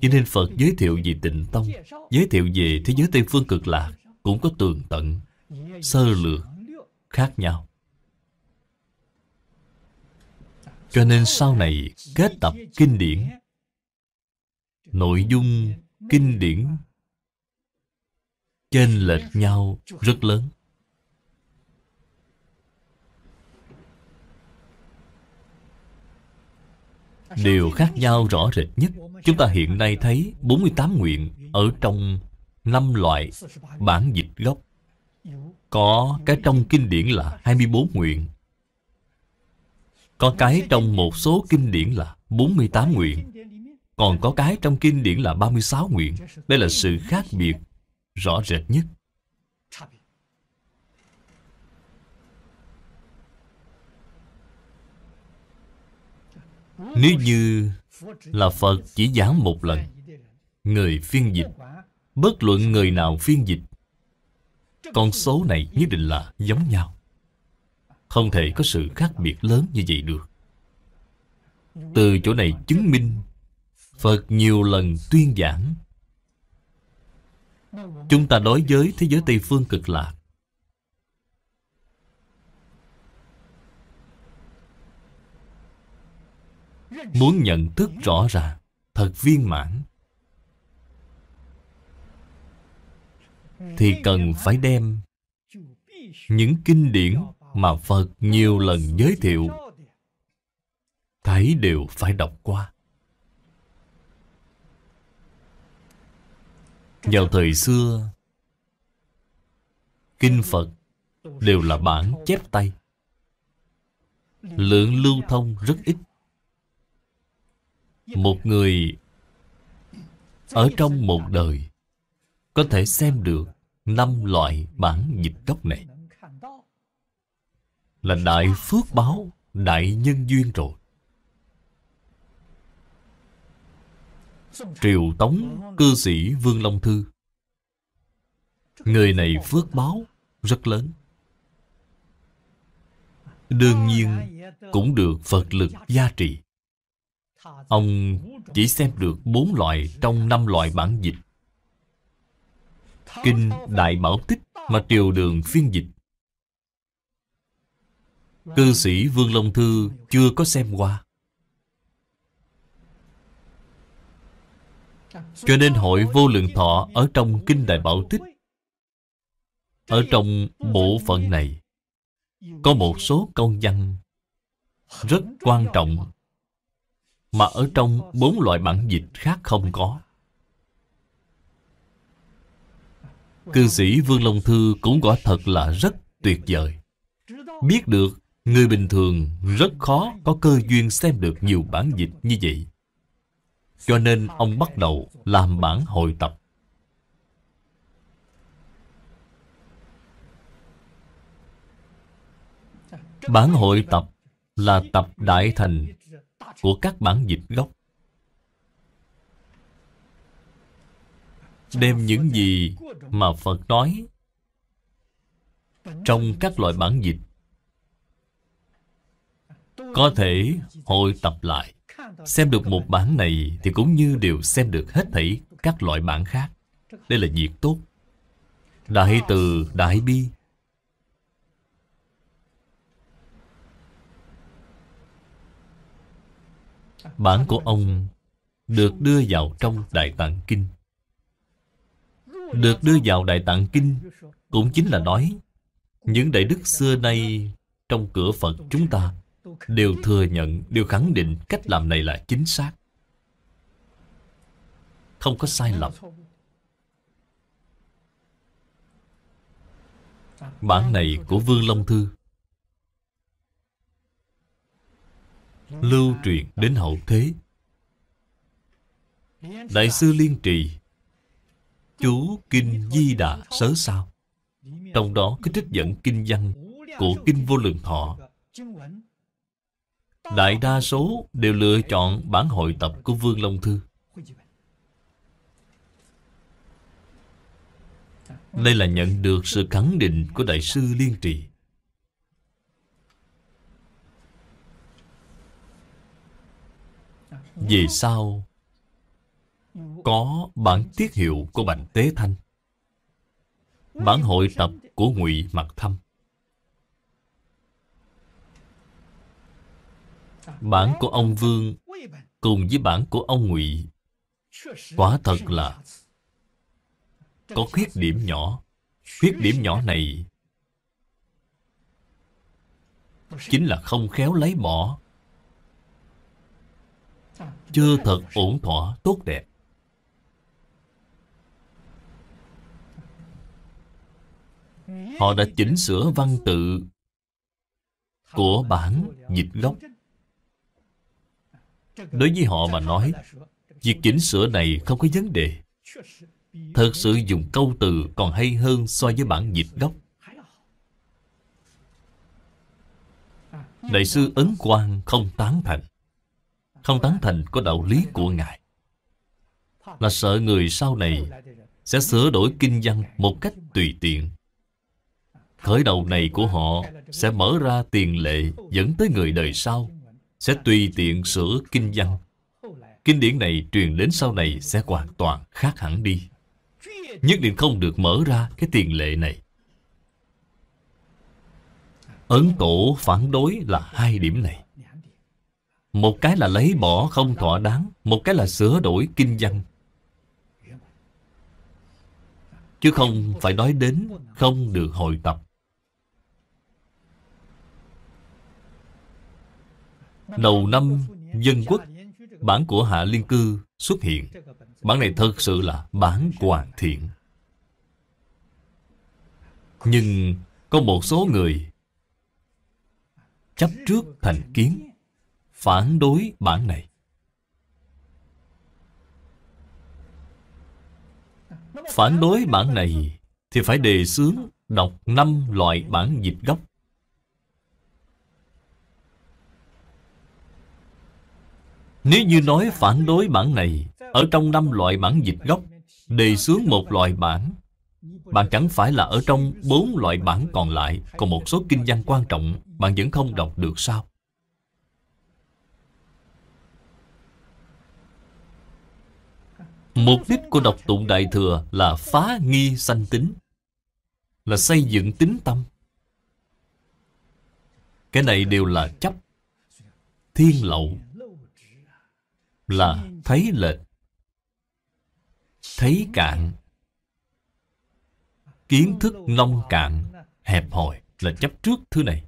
Cho nên Phật giới thiệu về tịnh tông Giới thiệu về thế giới Tây Phương cực lạc Cũng có tường tận Sơ lược Khác nhau Cho nên sau này kết tập kinh điển Nội dung kinh điển Chênh lệch nhau rất lớn Điều khác nhau rõ rệt nhất Chúng ta hiện nay thấy 48 nguyện ở trong năm loại bản dịch gốc Có cái trong kinh điển là 24 nguyện Có cái trong một số kinh điển là 48 nguyện Còn có cái trong kinh điển là 36 nguyện Đây là sự khác biệt rõ rệt nhất Nếu như là Phật chỉ giảng một lần Người phiên dịch Bất luận người nào phiên dịch Con số này nhất định là giống nhau Không thể có sự khác biệt lớn như vậy được Từ chỗ này chứng minh Phật nhiều lần tuyên giảng Chúng ta đối với thế giới Tây Phương cực lạc Muốn nhận thức rõ ràng Thật viên mãn Thì cần phải đem Những kinh điển Mà Phật nhiều lần giới thiệu Thấy đều phải đọc qua Vào thời xưa Kinh Phật đều là bản chép tay Lượng lưu thông rất ít một người ở trong một đời có thể xem được năm loại bản dịch gốc này là đại phước báo đại nhân duyên rồi triều tống cư sĩ vương long thư người này phước báo rất lớn đương nhiên cũng được phật lực gia trì Ông chỉ xem được bốn loại trong năm loại bản dịch Kinh Đại Bảo Tích mà triều đường phiên dịch Cư sĩ Vương Long Thư chưa có xem qua Cho nên hội vô lượng thọ ở trong Kinh Đại Bảo Tích Ở trong bộ phận này Có một số câu văn Rất quan trọng mà ở trong bốn loại bản dịch khác không có. Cư sĩ Vương Long Thư cũng quả thật là rất tuyệt vời. Biết được người bình thường rất khó có cơ duyên xem được nhiều bản dịch như vậy. Cho nên ông bắt đầu làm bản hội tập. Bản hội tập là tập đại thành của các bản dịch gốc. Đem những gì mà Phật nói trong các loại bản dịch có thể hội tập lại. Xem được một bản này thì cũng như đều xem được hết thảy các loại bản khác. Đây là việc tốt. Đại từ Đại Bi Bản của ông được đưa vào trong Đại Tạng Kinh. Được đưa vào Đại Tạng Kinh cũng chính là nói những đại đức xưa nay trong cửa Phật chúng ta đều thừa nhận, đều khẳng định cách làm này là chính xác. Không có sai lầm. Bản này của Vương Long Thư lưu truyền đến hậu thế đại sư liên trì chú kinh di đà sớ sao trong đó có trích dẫn kinh văn của kinh vô lượng thọ đại đa số đều lựa chọn bản hội tập của vương long thư đây là nhận được sự khẳng định của đại sư liên trì vì sao Có bản tiết hiệu của Bành Tế Thanh Bản hội tập của ngụy Mặc Thâm Bản của ông Vương Cùng với bản của ông ngụy Quả thật là Có khuyết điểm nhỏ Khuyết điểm nhỏ này Chính là không khéo lấy bỏ chưa thật ổn thỏa tốt đẹp họ đã chỉnh sửa văn tự của bản dịch gốc đối với họ mà nói việc chỉnh sửa này không có vấn đề thật sự dùng câu từ còn hay hơn so với bản dịch gốc đại sư ấn quang không tán thành không tán thành có đạo lý của Ngài là sợ người sau này sẽ sửa đổi kinh văn một cách tùy tiện. Khởi đầu này của họ sẽ mở ra tiền lệ dẫn tới người đời sau sẽ tùy tiện sửa kinh văn. Kinh điển này truyền đến sau này sẽ hoàn toàn khác hẳn đi. Nhất định không được mở ra cái tiền lệ này. Ấn tổ phản đối là hai điểm này. Một cái là lấy bỏ không thỏa đáng Một cái là sửa đổi kinh văn Chứ không phải nói đến không được hội tập Đầu năm dân quốc Bản của Hạ Liên Cư xuất hiện Bản này thật sự là bản hoàn thiện Nhưng có một số người Chấp trước thành kiến phản đối bản này. Phản đối bản này thì phải đề xướng đọc năm loại bản dịch gốc. Nếu như nói phản đối bản này ở trong năm loại bản dịch gốc đề xướng một loại bản bạn chẳng phải là ở trong bốn loại bản còn lại còn một số kinh văn quan trọng bạn vẫn không đọc được sao Mục đích của đọc tụng Đại Thừa là phá nghi sanh tính Là xây dựng tính tâm Cái này đều là chấp Thiên lậu Là thấy lệch Thấy cạn Kiến thức nông cạn Hẹp hòi là chấp trước thứ này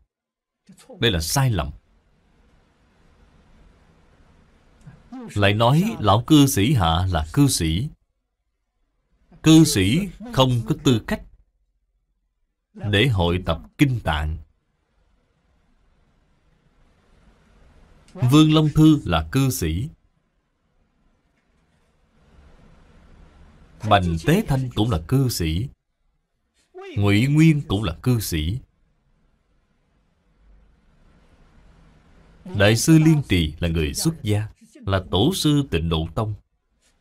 Đây là sai lầm Lại nói lão cư sĩ hạ là cư sĩ Cư sĩ không có tư cách Để hội tập kinh tạng Vương Long Thư là cư sĩ Bành Tế Thanh cũng là cư sĩ Ngụy Nguyên cũng là cư sĩ Đại sư Liên Trì là người xuất gia là tổ sư tịnh độ tông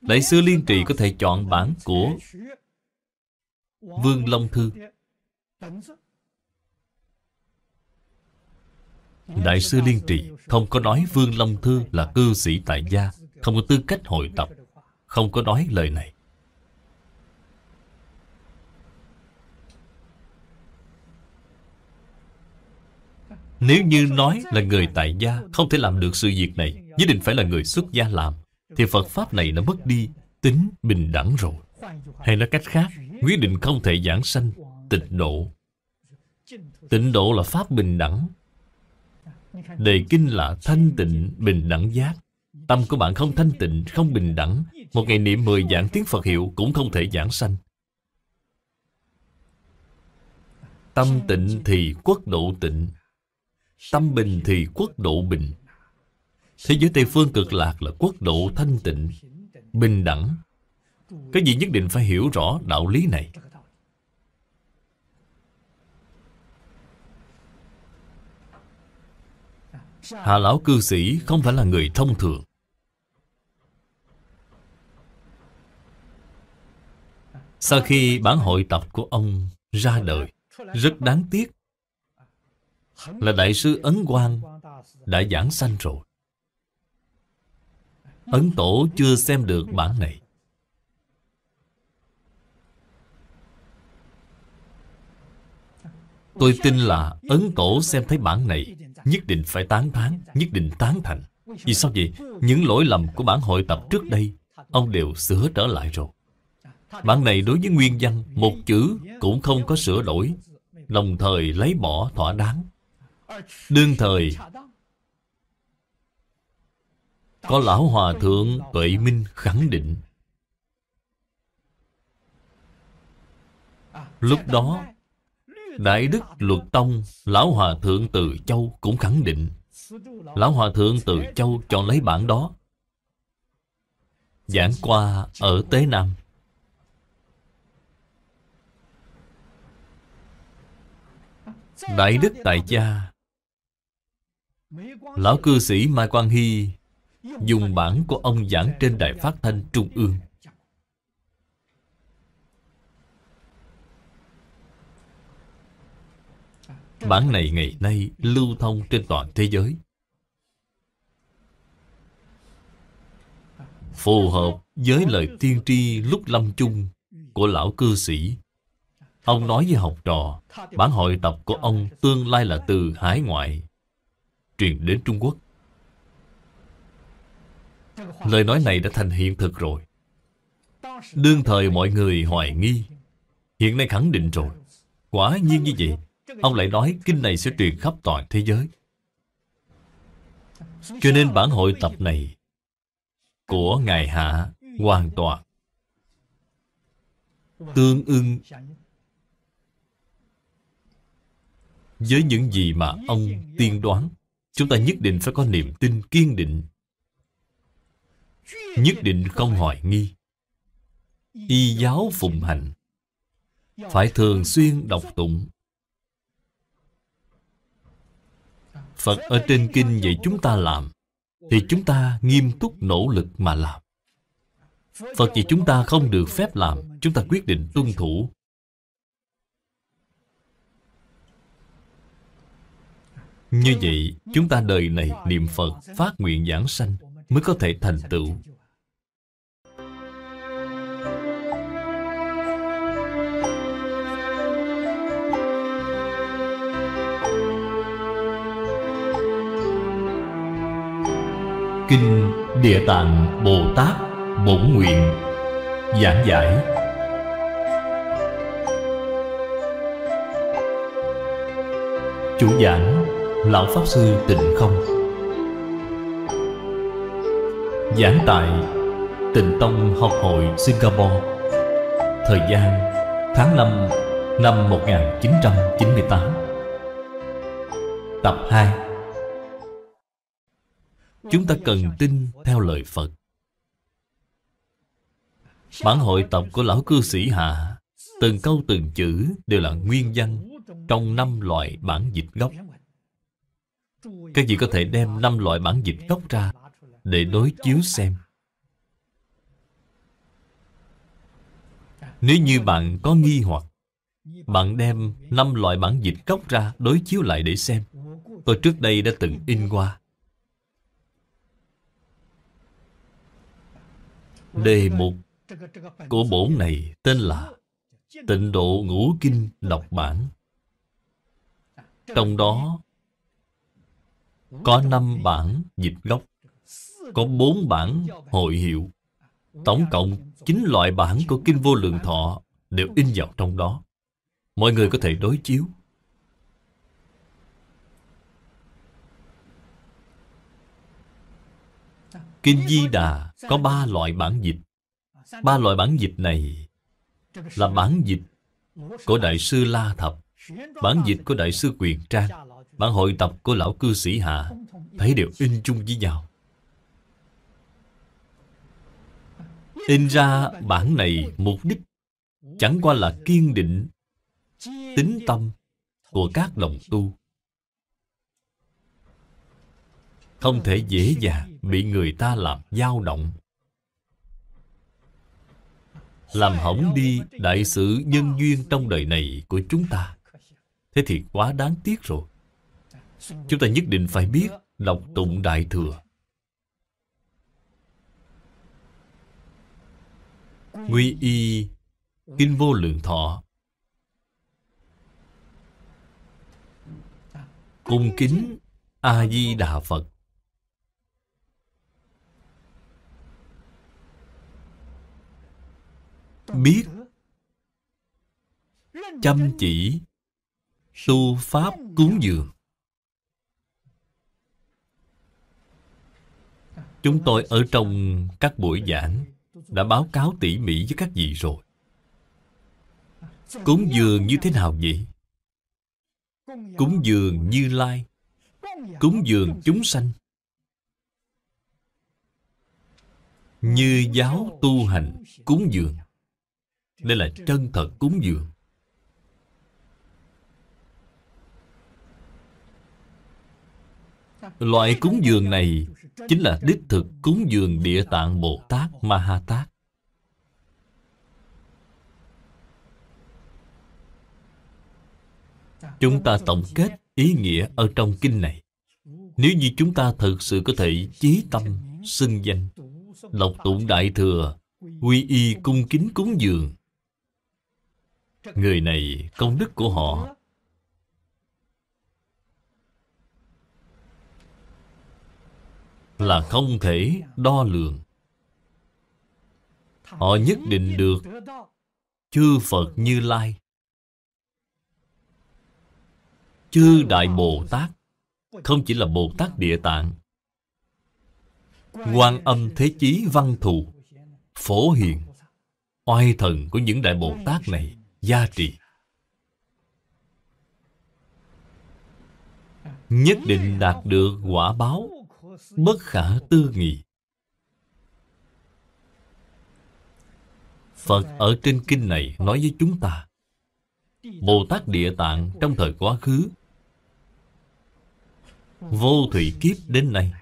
đại sư liên trì có thể chọn bản của vương long thư đại sư liên trì không có nói vương long thư là cư sĩ tại gia không có tư cách hội tập không có nói lời này Nếu như nói là người tại gia không thể làm được sự việc này, nhất định phải là người xuất gia làm, thì Phật Pháp này nó mất đi tính bình đẳng rồi. Hay nói cách khác, quyết định không thể giảng sanh, tịnh độ. Tịnh độ là Pháp bình đẳng. Đề kinh là thanh tịnh, bình đẳng giác. Tâm của bạn không thanh tịnh, không bình đẳng. Một ngày niệm mười giảng tiếng Phật hiệu cũng không thể giảng sanh. Tâm tịnh thì quốc độ tịnh Tâm bình thì quốc độ bình Thế giới Tây Phương cực lạc là quốc độ thanh tịnh Bình đẳng cái gì nhất định phải hiểu rõ đạo lý này hà lão cư sĩ không phải là người thông thường Sau khi bản hội tập của ông ra đời Rất đáng tiếc là Đại sư Ấn Quang đã giảng sanh rồi. Ấn Tổ chưa xem được bản này. Tôi tin là Ấn Tổ xem thấy bản này Nhất định phải tán thán Nhất định tán thành Vì sao vậy? Những lỗi lầm của bản hội tập trước đây Ông đều sửa trở lại rồi Bản này đối với nguyên văn Một chữ cũng không có sửa đổi Đồng thời lấy bỏ thỏa đáng Đương thời Có Lão Hòa Thượng Tuệ Minh khẳng định Lúc đó Đại Đức Luật Tông Lão Hòa Thượng Từ Châu cũng khẳng định Lão Hòa Thượng Từ Châu chọn lấy bản đó Giảng qua ở Tế Nam Đại Đức Tại Cha Lão cư sĩ Mai Quang Hy dùng bản của ông giảng trên đài phát thanh trung ương. Bản này ngày nay lưu thông trên toàn thế giới. Phù hợp với lời tiên tri lúc lâm chung của lão cư sĩ. Ông nói với học trò, bản hội tập của ông tương lai là từ hải ngoại truyền đến Trung Quốc. Lời nói này đã thành hiện thực rồi. Đương thời mọi người hoài nghi, hiện nay khẳng định rồi. Quả nhiên như vậy, ông lại nói kinh này sẽ truyền khắp toàn thế giới. Cho nên bản hội tập này của Ngài Hạ hoàn toàn tương ưng với những gì mà ông tiên đoán Chúng ta nhất định phải có niềm tin kiên định Nhất định không hoài nghi Y giáo phụng hành Phải thường xuyên đọc tụng Phật ở trên kinh dạy chúng ta làm Thì chúng ta nghiêm túc nỗ lực mà làm Phật dạy chúng ta không được phép làm Chúng ta quyết định tuân thủ Như vậy, chúng ta đời này niệm Phật, phát nguyện giảng sanh mới có thể thành tựu. Kinh Địa Tạng Bồ Tát Bổn Nguyện Giảng giải Chủ giảng Lão Pháp Sư Tịnh Không Giảng tại Tịnh Tông Học hội Singapore Thời gian tháng 5 năm 1998 Tập 2 Chúng ta cần tin theo lời Phật Bản hội tập của Lão Cư Sĩ Hạ Từng câu từng chữ đều là nguyên văn Trong năm loại bản dịch gốc các vị có thể đem năm loại bản dịch gốc ra Để đối chiếu xem Nếu như bạn có nghi hoặc Bạn đem năm loại bản dịch gốc ra đối chiếu lại để xem Tôi trước đây đã từng in qua Đề mục của bổn này tên là Tịnh độ ngũ kinh đọc bản Trong đó có 5 bản dịch gốc Có 4 bản hội hiệu Tổng cộng 9 loại bản của Kinh Vô Lượng Thọ Đều in vào trong đó Mọi người có thể đối chiếu Kinh Di Đà có ba loại bản dịch Ba loại bản dịch này Là bản dịch của Đại sư La Thập Bản dịch của Đại sư Quyền Trang Bản hội tập của lão cư sĩ Hạ Thấy đều in chung với nhau In ra bản này mục đích Chẳng qua là kiên định Tính tâm Của các đồng tu Không thể dễ dàng Bị người ta làm dao động Làm hỏng đi Đại sự nhân duyên trong đời này Của chúng ta Thế thì quá đáng tiếc rồi Chúng ta nhất định phải biết Đọc tụng Đại Thừa Nguy y Kinh vô lượng thọ Cung kính A-di-đà Phật Biết Chăm chỉ Tu Pháp cúng dường Chúng tôi ở trong các buổi giảng đã báo cáo tỉ mỉ với các vị rồi. Cúng dường như thế nào vậy? Cúng dường như lai, cúng dường chúng sanh. Như giáo tu hành cúng dường. Đây là chân thật cúng dường. Loại cúng dường này chính là đích thực cúng dường địa tạng bồ tát ma ha tát chúng ta tổng kết ý nghĩa ở trong kinh này nếu như chúng ta thực sự có thể chí tâm xưng danh đọc tụng đại thừa quy y cung kính cúng dường người này công đức của họ là không thể đo lường họ nhất định được chư phật như lai chư đại bồ tát không chỉ là bồ tát địa tạng quan âm thế chí văn thù phổ hiền oai thần của những đại bồ tát này gia trì nhất định đạt được quả báo bất khả tư nghị phật ở trên kinh này nói với chúng ta bồ tát địa tạng trong thời quá khứ vô thủy kiếp đến nay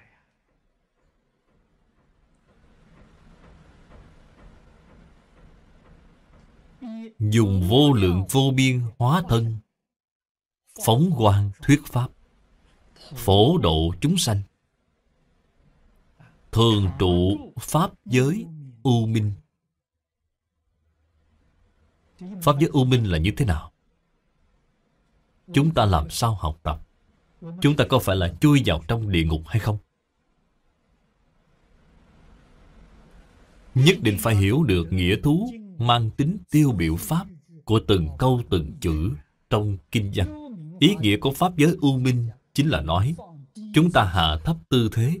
dùng vô lượng vô biên hóa thân phóng quang thuyết pháp phổ độ chúng sanh thường trụ pháp giới u minh pháp giới u minh là như thế nào chúng ta làm sao học tập chúng ta có phải là chui vào trong địa ngục hay không nhất định phải hiểu được nghĩa thú mang tính tiêu biểu pháp của từng câu từng chữ trong kinh văn ý nghĩa của pháp giới u minh chính là nói chúng ta hạ thấp tư thế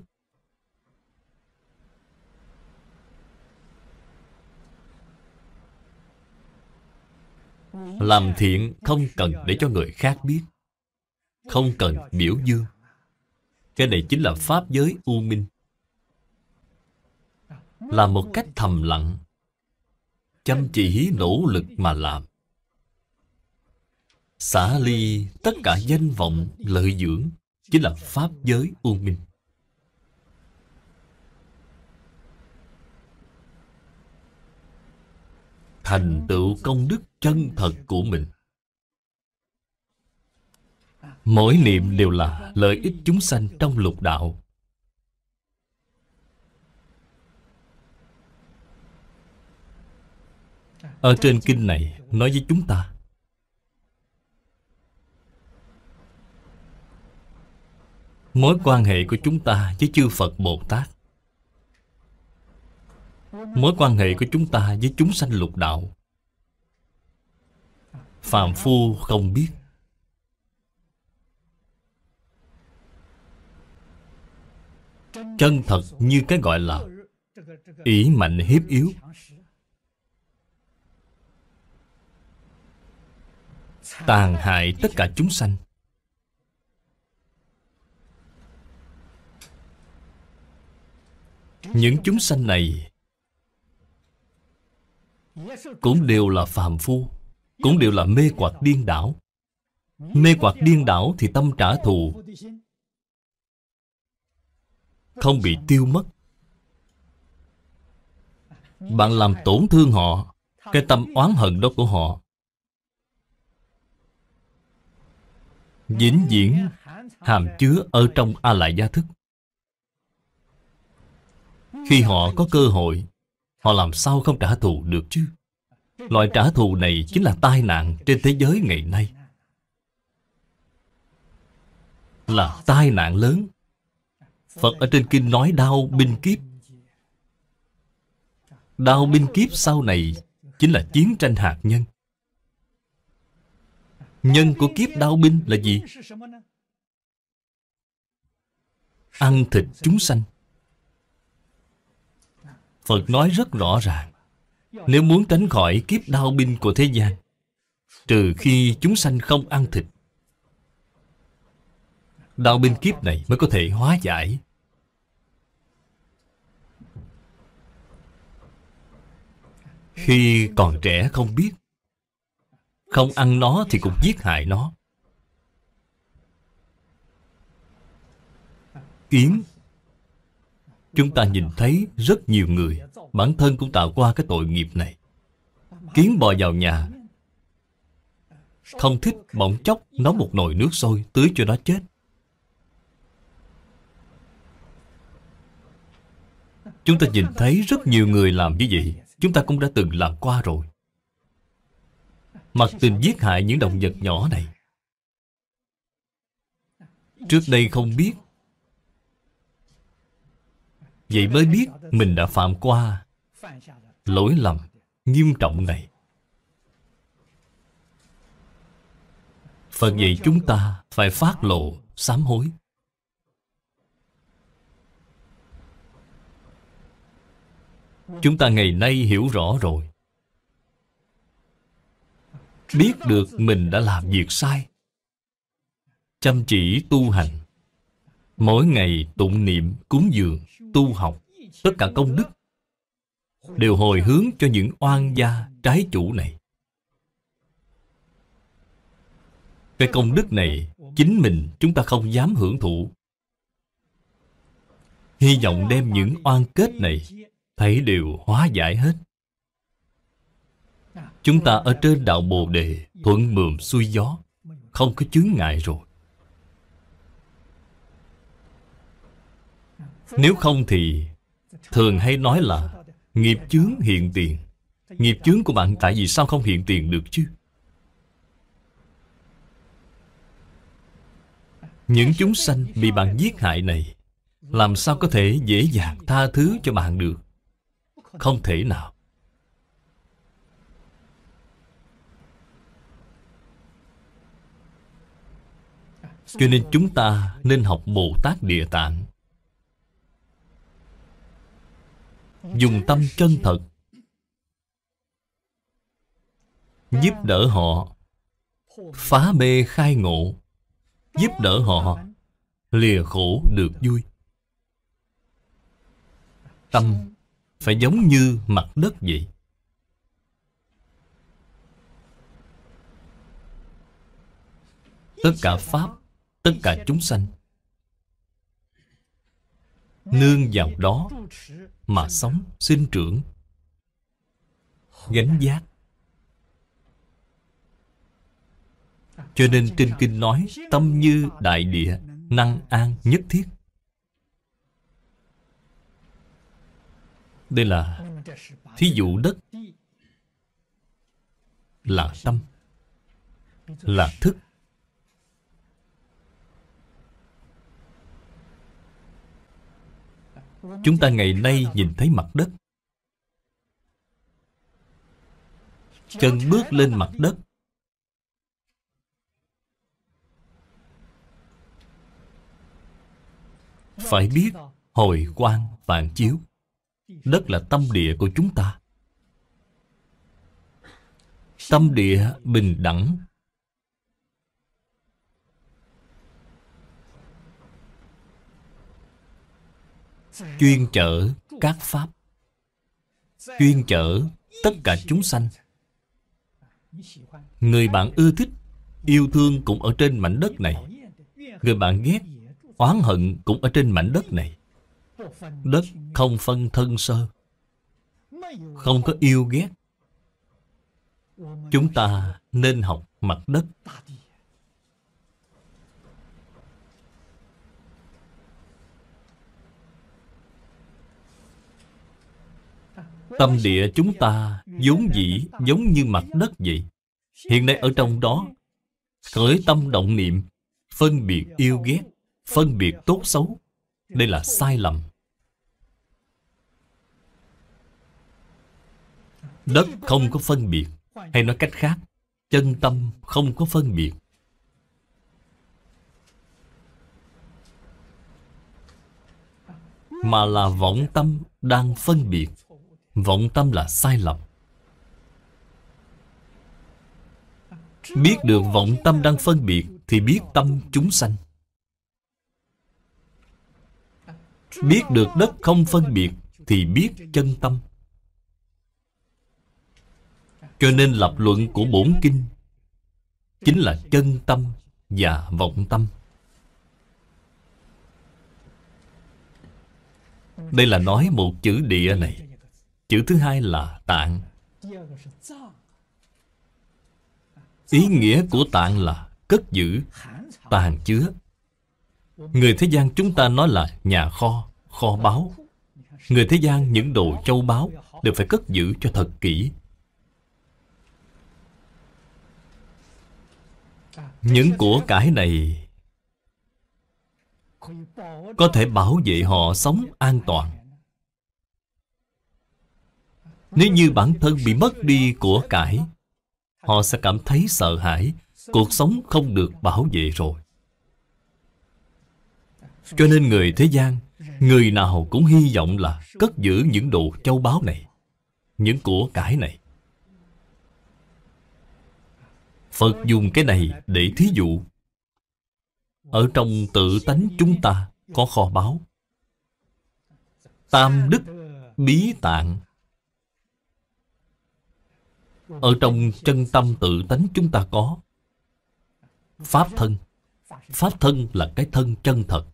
Làm thiện không cần để cho người khác biết Không cần biểu dương Cái này chính là pháp giới u minh Là một cách thầm lặng Chăm chỉ nỗ lực mà làm Xả ly tất cả danh vọng lợi dưỡng Chính là pháp giới u minh Thành tựu công đức chân thật của mình Mỗi niệm đều là lợi ích chúng sanh trong lục đạo Ở trên kinh này nói với chúng ta Mối quan hệ của chúng ta với chư Phật Bồ Tát Mối quan hệ của chúng ta với chúng sanh lục đạo phàm Phu không biết Chân thật như cái gọi là ý mạnh hiếp yếu Tàn hại tất cả chúng sanh Những chúng sanh này Cũng đều là phàm phu cũng đều là mê hoặc điên đảo mê hoặc điên đảo thì tâm trả thù không bị tiêu mất bạn làm tổn thương họ cái tâm oán hận đó của họ vĩnh viễn hàm chứa ở trong a lại gia thức khi họ có cơ hội họ làm sao không trả thù được chứ Loại trả thù này chính là tai nạn trên thế giới ngày nay Là tai nạn lớn Phật ở trên kinh nói đau binh kiếp Đau binh kiếp sau này Chính là chiến tranh hạt nhân Nhân của kiếp đau binh là gì? Ăn thịt chúng sanh Phật nói rất rõ ràng nếu muốn tránh khỏi kiếp đau binh của thế gian Trừ khi chúng sanh không ăn thịt Đau binh kiếp này mới có thể hóa giải Khi còn trẻ không biết Không ăn nó thì cũng giết hại nó Yến Chúng ta nhìn thấy rất nhiều người Bản thân cũng tạo qua cái tội nghiệp này Kiến bò vào nhà Không thích bỗng chốc Nấu một nồi nước sôi Tưới cho nó chết Chúng ta nhìn thấy rất nhiều người làm như vậy Chúng ta cũng đã từng làm qua rồi Mặc tình giết hại những động vật nhỏ này Trước đây không biết Vậy mới biết mình đã phạm qua lỗi lầm nghiêm trọng này. Phật dạy chúng ta phải phát lộ, sám hối. Chúng ta ngày nay hiểu rõ rồi. Biết được mình đã làm việc sai. Chăm chỉ tu hành. Mỗi ngày tụng niệm cúng dường tu học Tất cả công đức Đều hồi hướng cho những oan gia trái chủ này Cái công đức này Chính mình chúng ta không dám hưởng thụ Hy vọng đem những oan kết này Thấy đều hóa giải hết Chúng ta ở trên đạo Bồ Đề Thuận mượm xuôi gió Không có chướng ngại rồi Nếu không thì Thường hay nói là Nghiệp chướng hiện tiền Nghiệp chướng của bạn tại vì sao không hiện tiền được chứ Những chúng sanh bị bạn giết hại này Làm sao có thể dễ dàng tha thứ cho bạn được Không thể nào Cho nên chúng ta nên học Bồ Tát Địa Tạng dùng tâm chân thật giúp đỡ họ phá mê khai ngộ giúp đỡ họ lìa khổ được vui tâm phải giống như mặt đất vậy tất cả pháp tất cả chúng sanh nương vào đó mà sống sinh trưởng gánh giác cho nên trên kinh nói tâm như đại địa năng an nhất thiết đây là thí dụ đất là tâm là thức Chúng ta ngày nay nhìn thấy mặt đất Chân bước lên mặt đất Phải biết hồi quan phản chiếu Đất là tâm địa của chúng ta Tâm địa bình đẳng chuyên chở các pháp chuyên chở tất cả chúng sanh người bạn ưa thích yêu thương cũng ở trên mảnh đất này người bạn ghét oán hận cũng ở trên mảnh đất này đất không phân thân sơ không có yêu ghét chúng ta nên học mặt đất Tâm địa chúng ta vốn dĩ giống như mặt đất vậy Hiện nay ở trong đó Khởi tâm động niệm Phân biệt yêu ghét Phân biệt tốt xấu Đây là sai lầm Đất không có phân biệt Hay nói cách khác Chân tâm không có phân biệt Mà là vọng tâm đang phân biệt Vọng tâm là sai lầm Biết được vọng tâm đang phân biệt Thì biết tâm chúng sanh Biết được đất không phân biệt Thì biết chân tâm Cho nên lập luận của bổn kinh Chính là chân tâm và vọng tâm Đây là nói một chữ địa này Chữ thứ hai là tạng Ý nghĩa của tạng là cất giữ, tàn chứa Người thế gian chúng ta nói là nhà kho, kho báo Người thế gian những đồ châu báo đều phải cất giữ cho thật kỹ Những của cải này Có thể bảo vệ họ sống an toàn nếu như bản thân bị mất đi của cải Họ sẽ cảm thấy sợ hãi Cuộc sống không được bảo vệ rồi Cho nên người thế gian Người nào cũng hy vọng là Cất giữ những đồ châu báu này Những của cải này Phật dùng cái này để thí dụ Ở trong tự tánh chúng ta Có kho báu Tam đức bí tạng ở trong chân tâm tự tánh chúng ta có Pháp thân Pháp thân là cái thân chân thật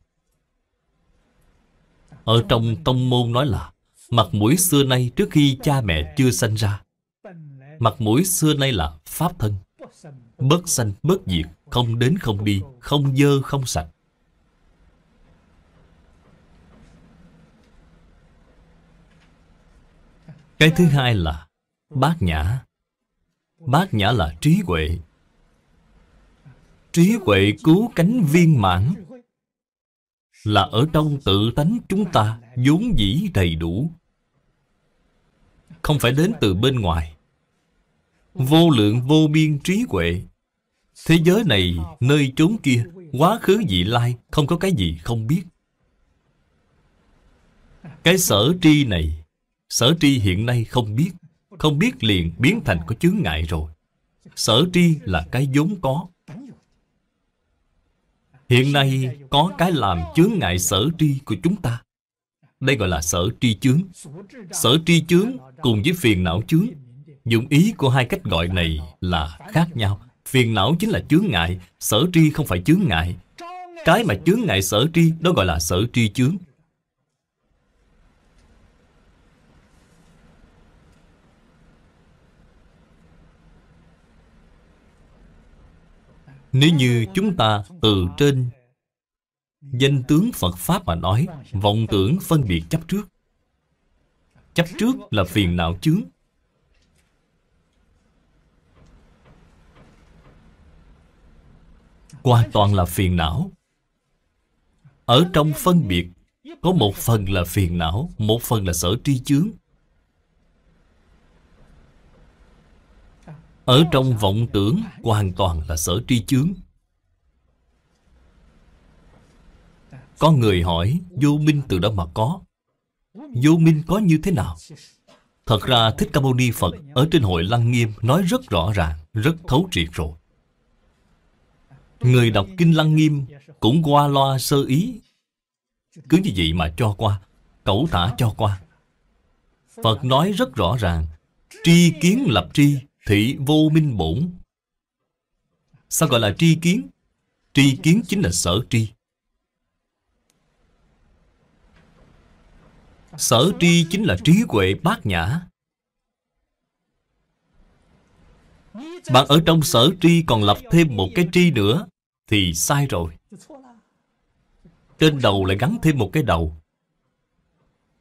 Ở trong tông môn nói là Mặt mũi xưa nay trước khi cha mẹ chưa sanh ra Mặt mũi xưa nay là pháp thân Bất sanh bất diệt Không đến không đi Không dơ không sạch Cái thứ hai là Bát nhã Bát nhã là trí huệ Trí huệ cứu cánh viên mãn Là ở trong tự tánh chúng ta vốn dĩ đầy đủ Không phải đến từ bên ngoài Vô lượng vô biên trí huệ Thế giới này, nơi chốn kia Quá khứ dị lai Không có cái gì không biết Cái sở tri này Sở tri hiện nay không biết không biết liền biến thành có chướng ngại rồi Sở tri là cái vốn có Hiện nay có cái làm chướng ngại sở tri của chúng ta Đây gọi là sở tri chướng Sở tri chướng cùng với phiền não chướng Dụng ý của hai cách gọi này là khác nhau Phiền não chính là chướng ngại Sở tri không phải chướng ngại Cái mà chướng ngại sở tri đó gọi là sở tri chướng Nếu như chúng ta từ trên danh tướng Phật Pháp mà nói, vọng tưởng phân biệt chấp trước. Chấp trước là phiền não chướng. Hoàn toàn là phiền não. Ở trong phân biệt, có một phần là phiền não, một phần là sở tri chướng, Ở trong vọng tưởng hoàn toàn là sở tri chướng Có người hỏi vô minh từ đâu mà có Vô minh có như thế nào Thật ra Thích Ca Mâu Ni Phật ở trên hội Lăng Nghiêm nói rất rõ ràng, rất thấu triệt rồi. Người đọc Kinh Lăng Nghiêm cũng qua loa sơ ý. Cứ như vậy mà cho qua, cẩu thả cho qua. Phật nói rất rõ ràng, tri kiến lập tri, Thị vô minh bổn Sao gọi là tri kiến? Tri kiến chính là sở tri Sở tri chính là trí huệ bát nhã Bạn ở trong sở tri còn lập thêm một cái tri nữa Thì sai rồi Trên đầu lại gắn thêm một cái đầu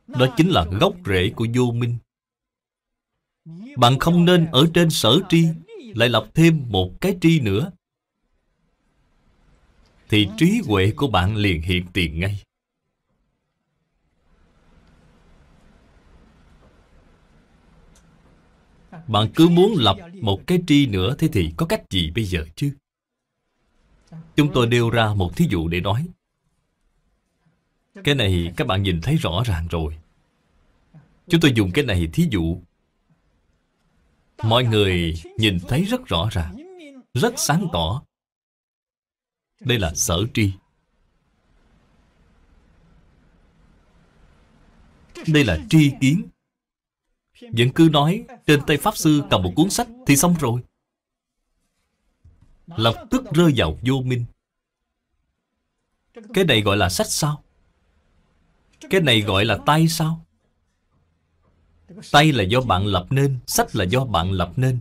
Đó chính là gốc rễ của vô minh bạn không nên ở trên sở tri Lại lập thêm một cái tri nữa Thì trí huệ của bạn liền hiện tiền ngay Bạn cứ muốn lập một cái tri nữa Thế thì có cách gì bây giờ chứ Chúng tôi đưa ra một thí dụ để nói Cái này các bạn nhìn thấy rõ ràng rồi Chúng tôi dùng cái này thí dụ Mọi người nhìn thấy rất rõ ràng Rất sáng tỏ Đây là sở tri Đây là tri kiến Vẫn cứ nói Trên tay Pháp Sư cầm một cuốn sách Thì xong rồi Lập tức rơi vào vô minh Cái này gọi là sách sao Cái này gọi là tay sao Tay là do bạn lập nên Sách là do bạn lập nên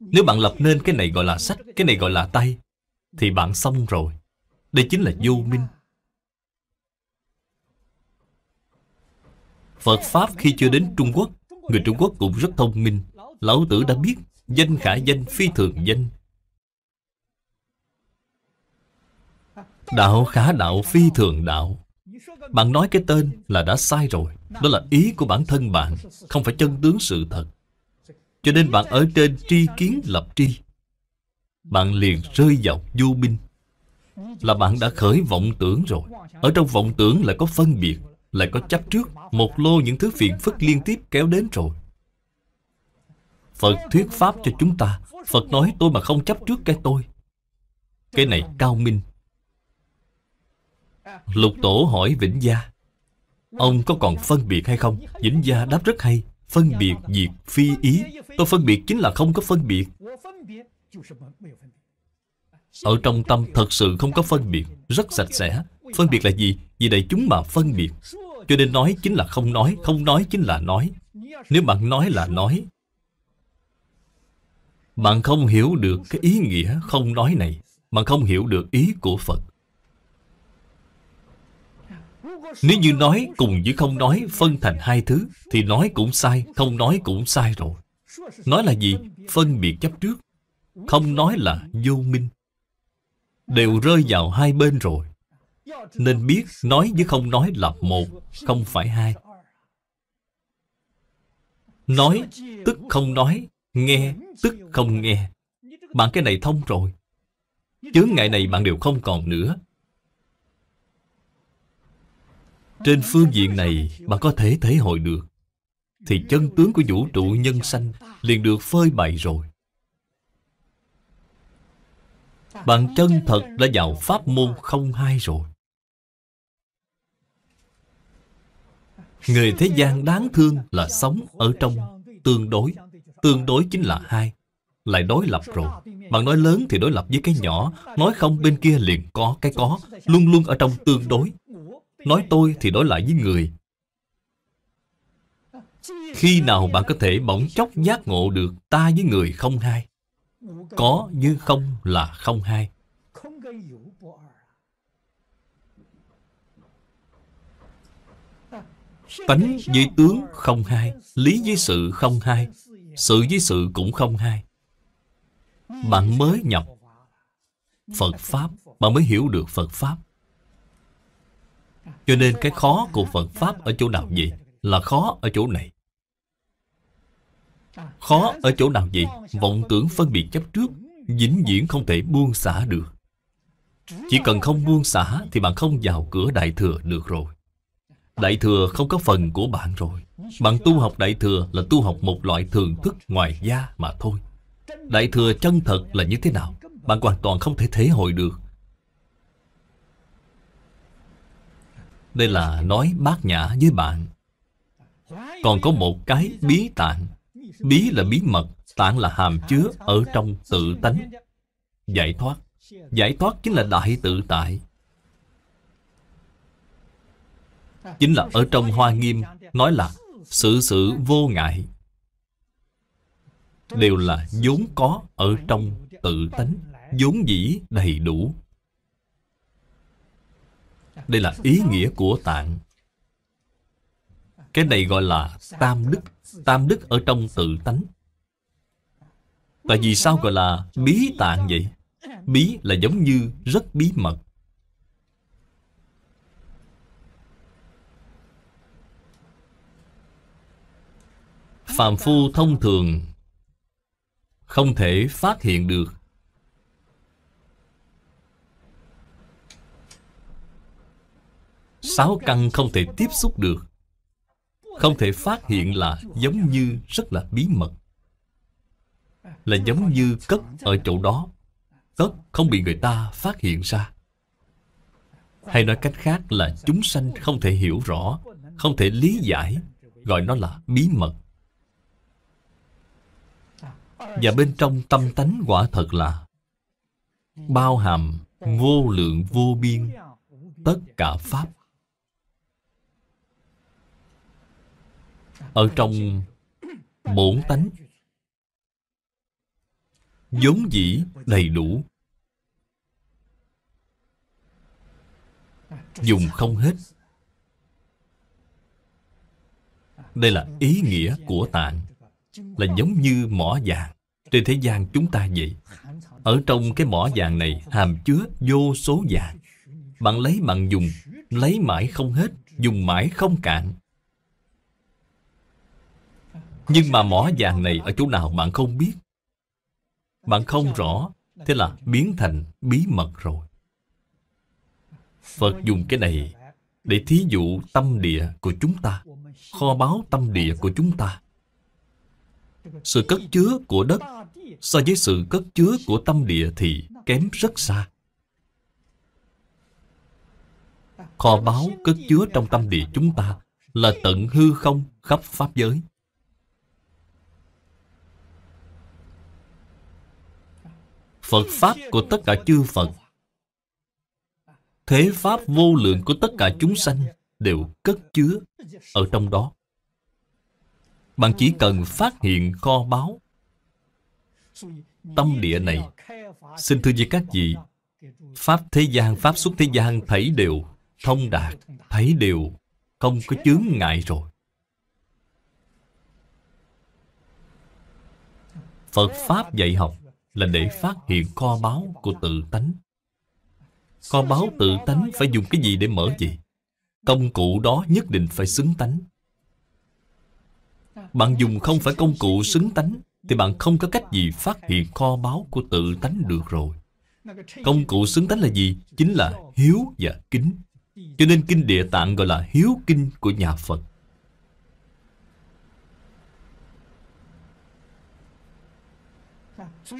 Nếu bạn lập nên cái này gọi là sách Cái này gọi là tay Thì bạn xong rồi Đây chính là vô minh Phật Pháp khi chưa đến Trung Quốc Người Trung Quốc cũng rất thông minh Lão Tử đã biết Danh khả danh phi thường danh Đạo khả đạo phi thường đạo bạn nói cái tên là đã sai rồi Đó là ý của bản thân bạn Không phải chân tướng sự thật Cho nên bạn ở trên tri kiến lập tri Bạn liền rơi vào du binh, Là bạn đã khởi vọng tưởng rồi Ở trong vọng tưởng lại có phân biệt Lại có chấp trước Một lô những thứ phiền phức liên tiếp kéo đến rồi Phật thuyết pháp cho chúng ta Phật nói tôi mà không chấp trước cái tôi Cái này cao minh Lục Tổ hỏi Vĩnh Gia Ông có còn phân biệt hay không? Vĩnh Gia đáp rất hay Phân biệt diệt phi ý Tôi phân biệt chính là không có phân biệt Ở trong tâm thật sự không có phân biệt Rất sạch sẽ Phân biệt là gì? Vì đại chúng mà phân biệt Cho nên nói chính là không nói Không nói chính là nói Nếu bạn nói là nói Bạn không hiểu được cái ý nghĩa không nói này Bạn không hiểu được ý của Phật nếu như nói cùng với không nói phân thành hai thứ Thì nói cũng sai, không nói cũng sai rồi Nói là gì? Phân biệt chấp trước Không nói là vô minh Đều rơi vào hai bên rồi Nên biết nói với không nói là một Không phải hai Nói tức không nói Nghe tức không nghe Bạn cái này thông rồi Chướng ngại này bạn đều không còn nữa Trên phương diện này Bạn có thể thể hội được Thì chân tướng của vũ trụ nhân sanh Liền được phơi bày rồi Bạn chân thật đã vào pháp môn không hai rồi Người thế gian đáng thương là sống ở trong tương đối Tương đối chính là hai Lại đối lập rồi Bạn nói lớn thì đối lập với cái nhỏ Nói không bên kia liền có cái có Luôn luôn ở trong tương đối Nói tôi thì đối lại với người Khi nào bạn có thể bỗng chốc giác ngộ được ta với người không hai Có như không là không hai Tánh với tướng không hai Lý với sự không hai Sự với sự cũng không hai Bạn mới nhập Phật Pháp Bạn mới hiểu được Phật Pháp cho nên cái khó của Phật Pháp ở chỗ nào vậy? Là khó ở chỗ này Khó ở chỗ nào vậy? Vọng tưởng phân biệt chấp trước vĩnh viễn không thể buông xả được Chỉ cần không buông xả Thì bạn không vào cửa Đại Thừa được rồi Đại Thừa không có phần của bạn rồi Bạn tu học Đại Thừa là tu học một loại thường thức ngoài da mà thôi Đại Thừa chân thật là như thế nào Bạn hoàn toàn không thể thể hội được Đây là nói bát nhã với bạn Còn có một cái bí tạng Bí là bí mật Tạng là hàm chứa ở trong tự tánh Giải thoát Giải thoát chính là đại tự tại Chính là ở trong hoa nghiêm Nói là sự sự vô ngại Đều là vốn có ở trong tự tánh vốn dĩ đầy đủ đây là ý nghĩa của tạng Cái này gọi là tam đức Tam đức ở trong tự tánh Tại vì sao gọi là bí tạng vậy? Bí là giống như rất bí mật Phạm phu thông thường không thể phát hiện được sáu căn không thể tiếp xúc được không thể phát hiện là giống như rất là bí mật là giống như cất ở chỗ đó cất không bị người ta phát hiện ra hay nói cách khác là chúng sanh không thể hiểu rõ không thể lý giải gọi nó là bí mật và bên trong tâm tánh quả thật là bao hàm vô lượng vô biên tất cả pháp Ở trong bổn tánh vốn dĩ đầy đủ dùng không hết đây là ý nghĩa của tạng là giống như mỏ vàng trên thế gian chúng ta vậy ở trong cái mỏ vàng này hàm chứa vô số vàng bạn lấy bạn dùng lấy mãi không hết dùng mãi không cạn nhưng mà mỏ vàng này ở chỗ nào bạn không biết Bạn không rõ Thế là biến thành bí mật rồi Phật dùng cái này Để thí dụ tâm địa của chúng ta Kho báo tâm địa của chúng ta Sự cất chứa của đất So với sự cất chứa của tâm địa thì kém rất xa Kho báo cất chứa trong tâm địa chúng ta Là tận hư không khắp Pháp giới Phật Pháp của tất cả chư Phật Thế Pháp vô lượng của tất cả chúng sanh Đều cất chứa ở trong đó Bạn chỉ cần phát hiện kho báo Tâm địa này Xin thưa với các vị Pháp thế gian, Pháp xuất thế gian Thấy đều thông đạt Thấy đều không có chướng ngại rồi Phật Pháp dạy học là để phát hiện kho báu của tự tánh. Kho báu tự tánh phải dùng cái gì để mở gì? Công cụ đó nhất định phải xứng tánh. Bạn dùng không phải công cụ xứng tánh thì bạn không có cách gì phát hiện kho báu của tự tánh được rồi. Công cụ xứng tánh là gì? Chính là hiếu và kính. Cho nên kinh địa tạng gọi là hiếu kinh của nhà Phật.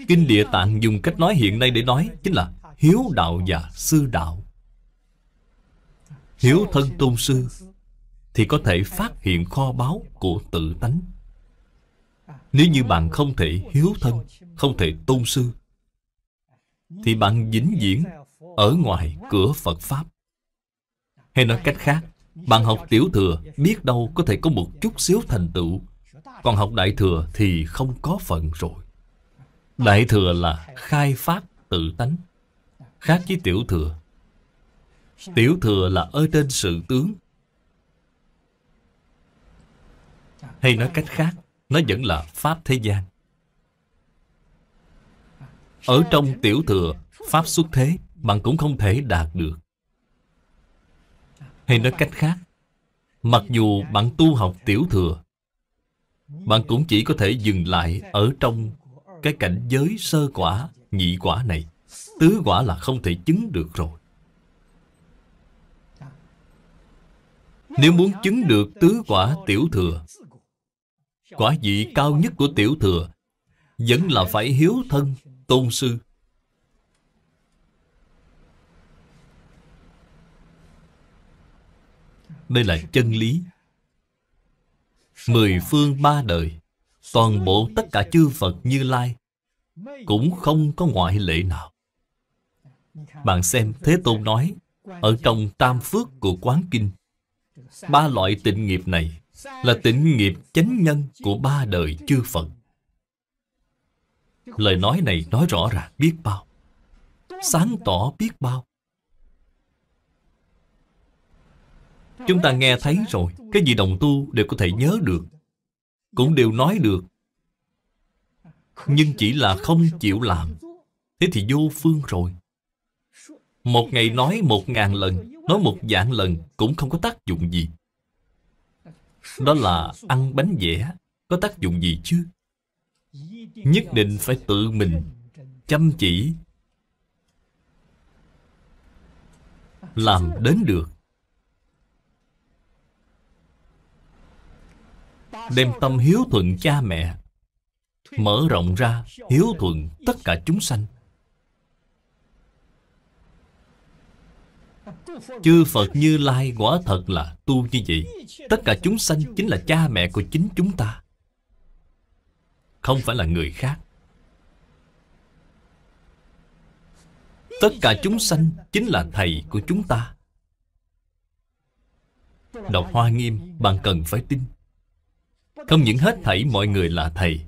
Kinh Địa Tạng dùng cách nói hiện nay để nói Chính là hiếu đạo và sư đạo Hiếu thân tôn sư Thì có thể phát hiện kho báu của tự tánh Nếu như bạn không thể hiếu thân Không thể tôn sư Thì bạn vĩnh viễn Ở ngoài cửa Phật Pháp Hay nói cách khác Bạn học tiểu thừa Biết đâu có thể có một chút xíu thành tựu Còn học đại thừa thì không có phận rồi Đại thừa là khai phát tự tánh Khác với tiểu thừa Tiểu thừa là ở trên sự tướng Hay nói cách khác Nó vẫn là pháp thế gian Ở trong tiểu thừa Pháp xuất thế Bạn cũng không thể đạt được Hay nói cách khác Mặc dù bạn tu học tiểu thừa Bạn cũng chỉ có thể dừng lại Ở trong cái cảnh giới sơ quả, nhị quả này Tứ quả là không thể chứng được rồi Nếu muốn chứng được tứ quả tiểu thừa Quả vị cao nhất của tiểu thừa Vẫn là phải hiếu thân tôn sư Đây là chân lý Mười phương ba đời Toàn bộ tất cả chư Phật Như Lai Cũng không có ngoại lệ nào Bạn xem Thế Tôn nói Ở trong tam phước của Quán Kinh Ba loại tịnh nghiệp này Là tịnh nghiệp chánh nhân Của ba đời chư Phật Lời nói này nói rõ ràng biết bao Sáng tỏ biết bao Chúng ta nghe thấy rồi Cái gì đồng tu đều có thể nhớ được cũng đều nói được nhưng chỉ là không chịu làm thế thì vô phương rồi một ngày nói một ngàn lần nói một vạn lần cũng không có tác dụng gì đó là ăn bánh vẽ có tác dụng gì chứ nhất định phải tự mình chăm chỉ làm đến được đem tâm hiếu thuận cha mẹ mở rộng ra hiếu thuận tất cả chúng sanh chư phật như lai quả thật là tu như vậy tất cả chúng sanh chính là cha mẹ của chính chúng ta không phải là người khác tất cả chúng sanh chính là thầy của chúng ta đọc hoa nghiêm bạn cần phải tin không những hết thảy mọi người là thầy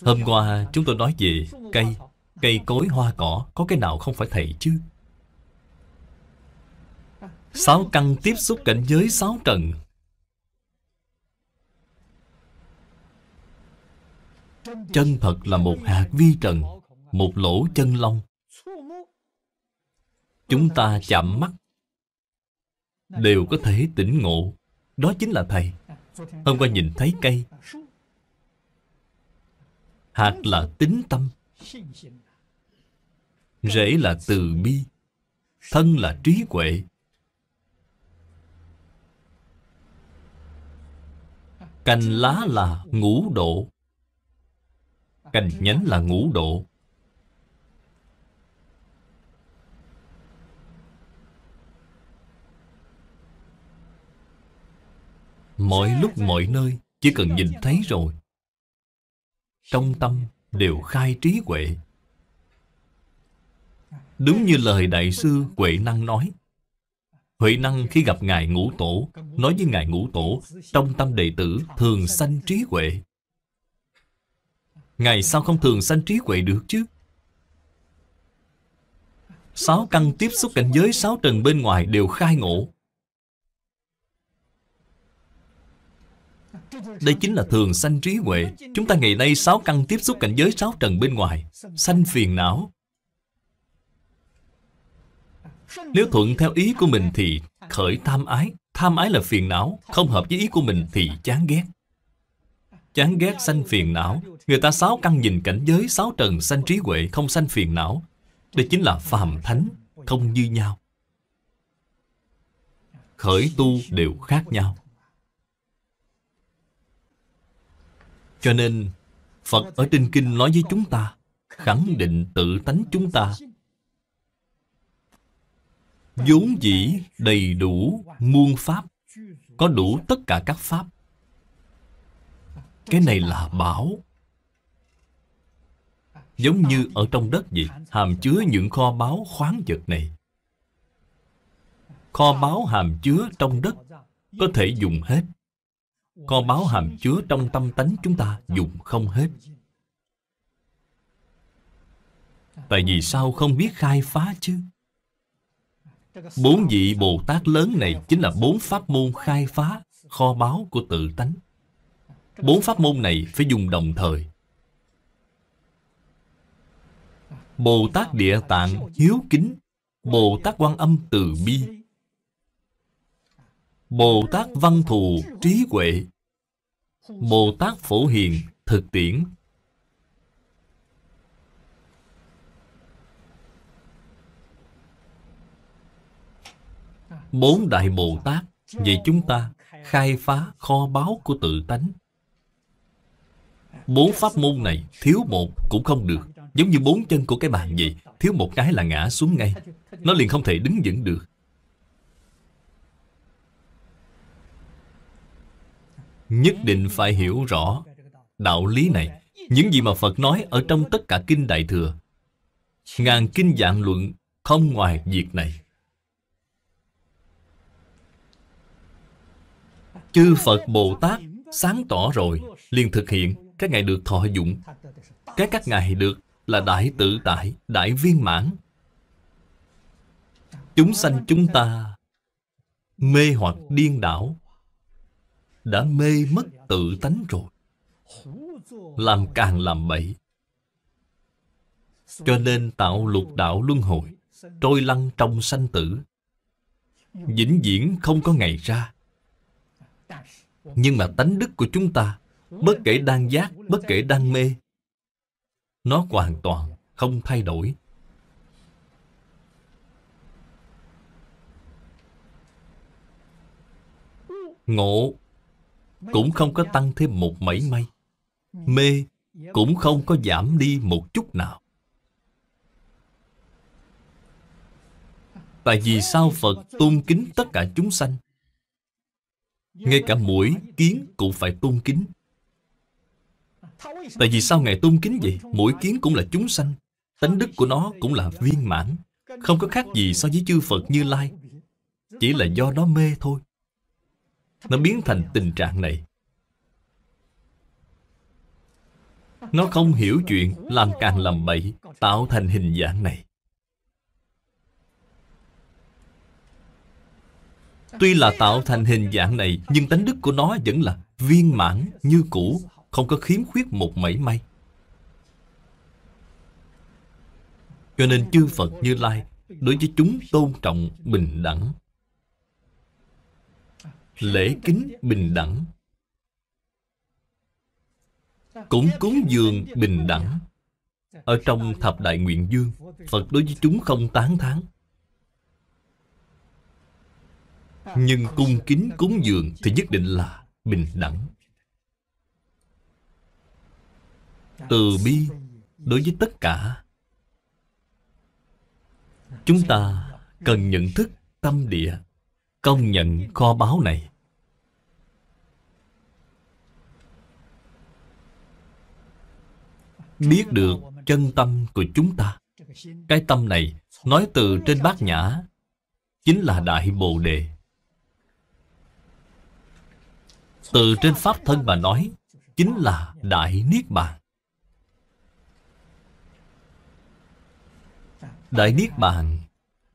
Hôm qua chúng tôi nói về cây Cây cối hoa cỏ Có cái nào không phải thầy chứ Sáu căn tiếp xúc cảnh giới sáu trần Chân thật là một hạt vi trần Một lỗ chân lông Chúng ta chạm mắt Đều có thể tỉnh ngộ Đó chính là Thầy Hôm qua nhìn thấy cây Hạt là tính tâm Rễ là từ bi Thân là trí huệ Cành lá là ngũ độ Cành nhánh là ngũ độ Mọi lúc mọi nơi Chỉ cần nhìn thấy rồi Trong tâm đều khai trí huệ Đúng như lời Đại sư Huệ Năng nói Huệ Năng khi gặp Ngài Ngũ Tổ Nói với Ngài Ngũ Tổ Trong tâm đệ tử thường sanh trí huệ Ngài sao không thường sanh trí huệ được chứ Sáu căn tiếp xúc cảnh giới Sáu trần bên ngoài đều khai ngộ Đây chính là thường sanh trí huệ Chúng ta ngày nay sáu căn tiếp xúc cảnh giới sáu trần bên ngoài Sanh phiền não Nếu thuận theo ý của mình thì khởi tham ái Tham ái là phiền não Không hợp với ý của mình thì chán ghét Chán ghét sanh phiền não Người ta sáu căn nhìn cảnh giới sáu trần sanh trí huệ không sanh phiền não Đây chính là phàm thánh Không như nhau Khởi tu đều khác nhau Cho nên Phật ở trên kinh nói với chúng ta Khẳng định tự tánh chúng ta vốn dĩ đầy đủ muôn pháp có đủ tất cả các pháp cái này là bảo giống như ở trong đất vậy hàm chứa những kho báo khoáng vật này kho báo hàm chứa trong đất có thể dùng hết kho báo hàm chứa trong tâm tánh chúng ta dùng không hết tại vì sao không biết khai phá chứ bốn vị bồ tát lớn này chính là bốn pháp môn khai phá kho báo của tự tánh bốn pháp môn này phải dùng đồng thời bồ tát địa tạng hiếu kính bồ tát quan âm từ bi bồ tát văn thù trí huệ Bồ Tát Phổ Hiền thực tiễn Bốn Đại Bồ Tát Vì chúng ta khai phá kho báu của tự tánh Bốn pháp môn này thiếu một cũng không được Giống như bốn chân của cái bàn vậy Thiếu một cái là ngã xuống ngay Nó liền không thể đứng vững được nhất định phải hiểu rõ đạo lý này những gì mà phật nói ở trong tất cả kinh đại thừa ngàn kinh dạng luận không ngoài việc này chư phật bồ tát sáng tỏ rồi liền thực hiện các ngài được thọ dụng cái các ngài được là đại tự tại đại viên mãn chúng sanh chúng ta mê hoặc điên đảo đã mê mất tự tánh rồi làm càng làm bậy cho nên tạo lục đạo luân hồi trôi lăn trong sanh tử vĩnh viễn không có ngày ra nhưng mà tánh đức của chúng ta bất kể đang giác bất kể đang mê nó hoàn toàn không thay đổi ngộ cũng không có tăng thêm một mảy may mê cũng không có giảm đi một chút nào tại vì sao phật tôn kính tất cả chúng sanh ngay cả mũi kiến cũng phải tôn kính tại vì sao ngài tôn kính vậy mũi kiến cũng là chúng sanh tánh đức của nó cũng là viên mãn không có khác gì so với chư phật như lai chỉ là do nó mê thôi nó biến thành tình trạng này Nó không hiểu chuyện Làm càng làm bậy Tạo thành hình dạng này Tuy là tạo thành hình dạng này Nhưng tánh đức của nó vẫn là viên mãn như cũ Không có khiếm khuyết một mảy may Cho nên chư Phật Như Lai Đối với chúng tôn trọng bình đẳng lễ kính bình đẳng cũng cúng dường bình đẳng ở trong thập đại nguyện dương phật đối với chúng không tán thán nhưng cung kính cúng dường thì nhất định là bình đẳng từ bi đối với tất cả chúng ta cần nhận thức tâm địa công nhận kho báu này. Biết được chân tâm của chúng ta. Cái tâm này nói từ trên bát nhã chính là Đại Bồ Đề. Từ trên Pháp thân mà nói chính là Đại Niết Bàn. Đại Niết Bàn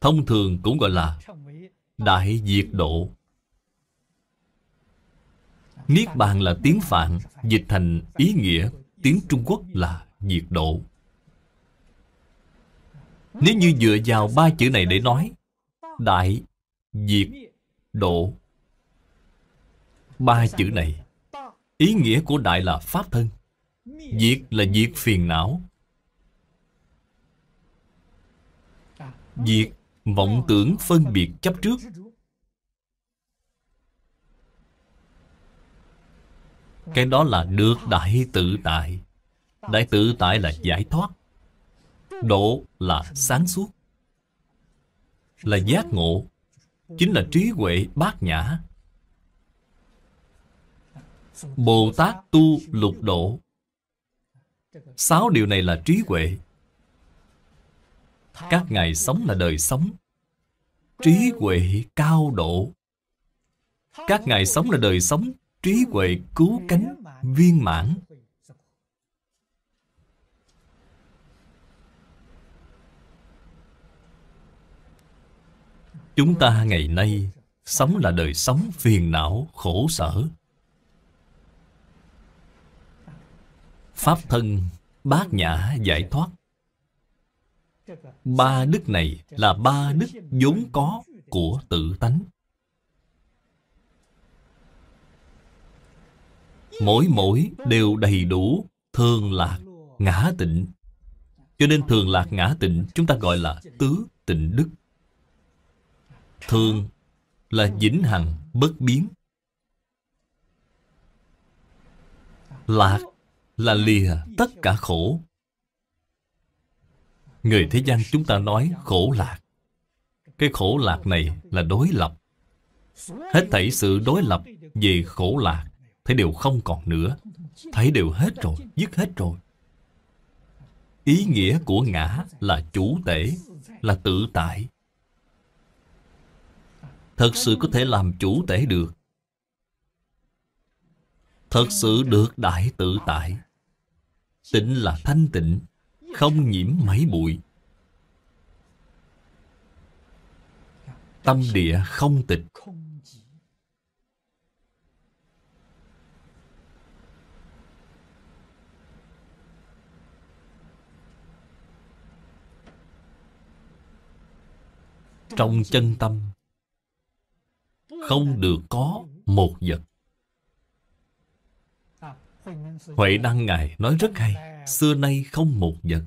thông thường cũng gọi là Đại diệt độ Niết bàn là tiếng Phạn Dịch thành ý nghĩa Tiếng Trung Quốc là diệt độ Nếu như dựa vào ba chữ này để nói Đại Diệt Độ Ba chữ này Ý nghĩa của đại là pháp thân Diệt là diệt phiền não Diệt vọng tưởng phân biệt chấp trước cái đó là được đại tự tại đại tự tại là giải thoát độ là sáng suốt là giác ngộ chính là trí huệ bát nhã bồ tát tu lục độ sáu điều này là trí huệ các ngài sống là đời sống Trí huệ cao độ Các ngài sống là đời sống Trí huệ cứu cánh viên mãn Chúng ta ngày nay Sống là đời sống phiền não, khổ sở Pháp thân bát nhã giải thoát Ba đức này là ba đức vốn có của tự tánh. Mỗi mỗi đều đầy đủ thường lạc, ngã tịnh. Cho nên thường lạc ngã tịnh chúng ta gọi là tứ tịnh đức. Thường là vĩnh hằng bất biến. Lạc là lìa tất cả khổ Người thế gian chúng ta nói khổ lạc Cái khổ lạc này là đối lập Hết thảy sự đối lập về khổ lạc Thấy đều không còn nữa Thấy đều hết rồi, dứt hết rồi Ý nghĩa của ngã là chủ tể Là tự tại Thật sự có thể làm chủ tể được Thật sự được đại tự tại Tịnh là thanh tịnh không nhiễm mấy bụi tâm địa không tịch trong chân tâm không được có một vật huệ đăng ngài nói rất hay xưa nay không một vật.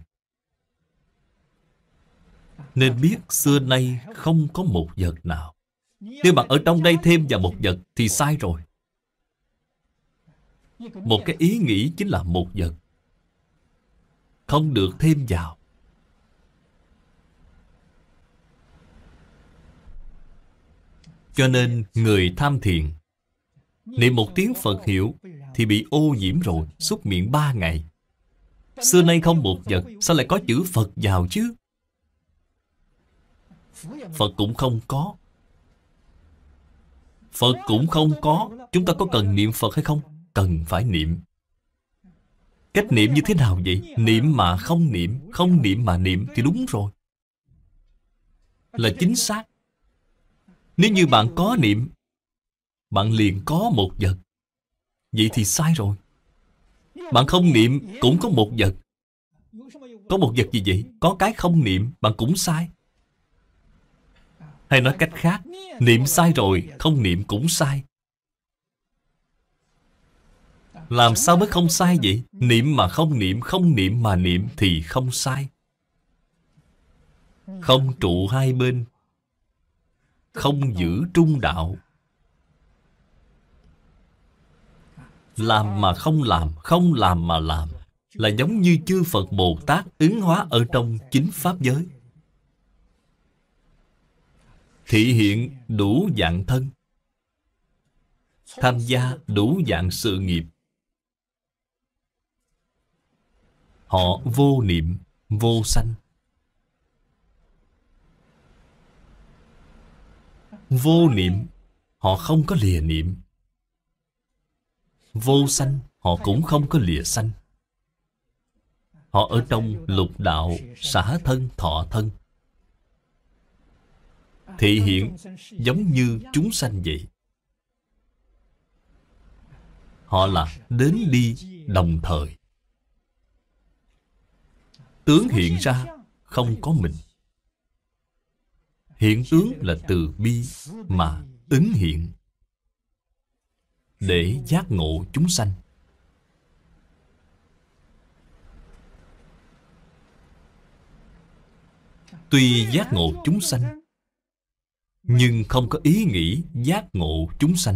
Nên biết xưa nay không có một vật nào. Nếu bạn ở trong đây thêm vào một vật thì sai rồi. Một cái ý nghĩ chính là một vật. Không được thêm vào. Cho nên người tham thiền Niệm một tiếng Phật hiệu Thì bị ô nhiễm rồi suốt miệng ba ngày Xưa nay không một vật Sao lại có chữ Phật vào chứ Phật cũng không có Phật cũng không có Chúng ta có cần niệm Phật hay không Cần phải niệm Cách niệm như thế nào vậy Niệm mà không niệm Không niệm mà niệm thì đúng rồi Là chính xác Nếu như bạn có niệm Bạn liền có một vật Vậy thì sai rồi bạn không niệm cũng có một vật Có một vật gì vậy? Có cái không niệm bạn cũng sai Hay nói cách khác Niệm sai rồi Không niệm cũng sai Làm sao mới không sai vậy? Niệm mà không niệm Không niệm mà niệm thì không sai Không trụ hai bên Không giữ trung đạo Làm mà không làm, không làm mà làm Là giống như chư Phật Bồ Tát ứng hóa ở trong chính Pháp giới Thị hiện đủ dạng thân Tham gia đủ dạng sự nghiệp Họ vô niệm, vô sanh Vô niệm Họ không có lìa niệm vô sanh họ cũng không có lìa sanh họ ở trong lục đạo xả thân thọ thân thể hiện giống như chúng sanh vậy họ là đến đi đồng thời tướng hiện ra không có mình hiện tướng là từ bi mà ứng hiện để giác ngộ chúng sanh. Tuy giác ngộ chúng sanh, nhưng không có ý nghĩ giác ngộ chúng sanh.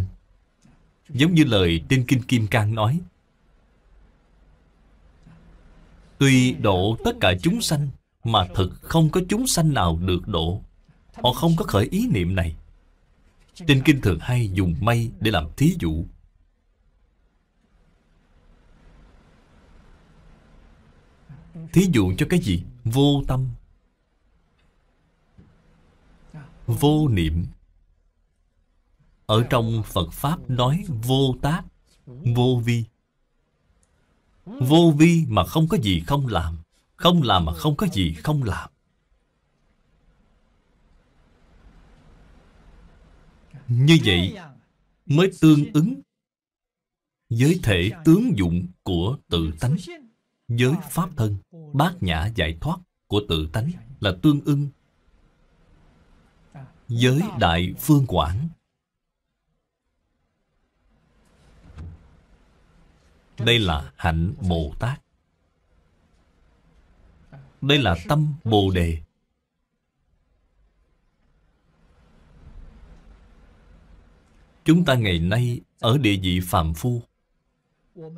Giống như lời trên Kinh Kim Cang nói, Tuy độ tất cả chúng sanh Mà thực không có chúng sanh nào được độ Họ không có khởi ý niệm này Trên kinh thường hay dùng mây để làm thí dụ Thí dụ cho cái gì? Vô tâm Vô niệm Ở trong Phật Pháp nói vô tác Vô vi Vô vi mà không có gì không làm Không làm mà không có gì không làm Như vậy mới tương ứng với thể tướng dụng của tự tánh với pháp thân bát nhã giải thoát của tự tánh là tương ưng với đại phương quảng đây là hạnh bồ tát đây là tâm bồ đề chúng ta ngày nay ở địa vị phàm phu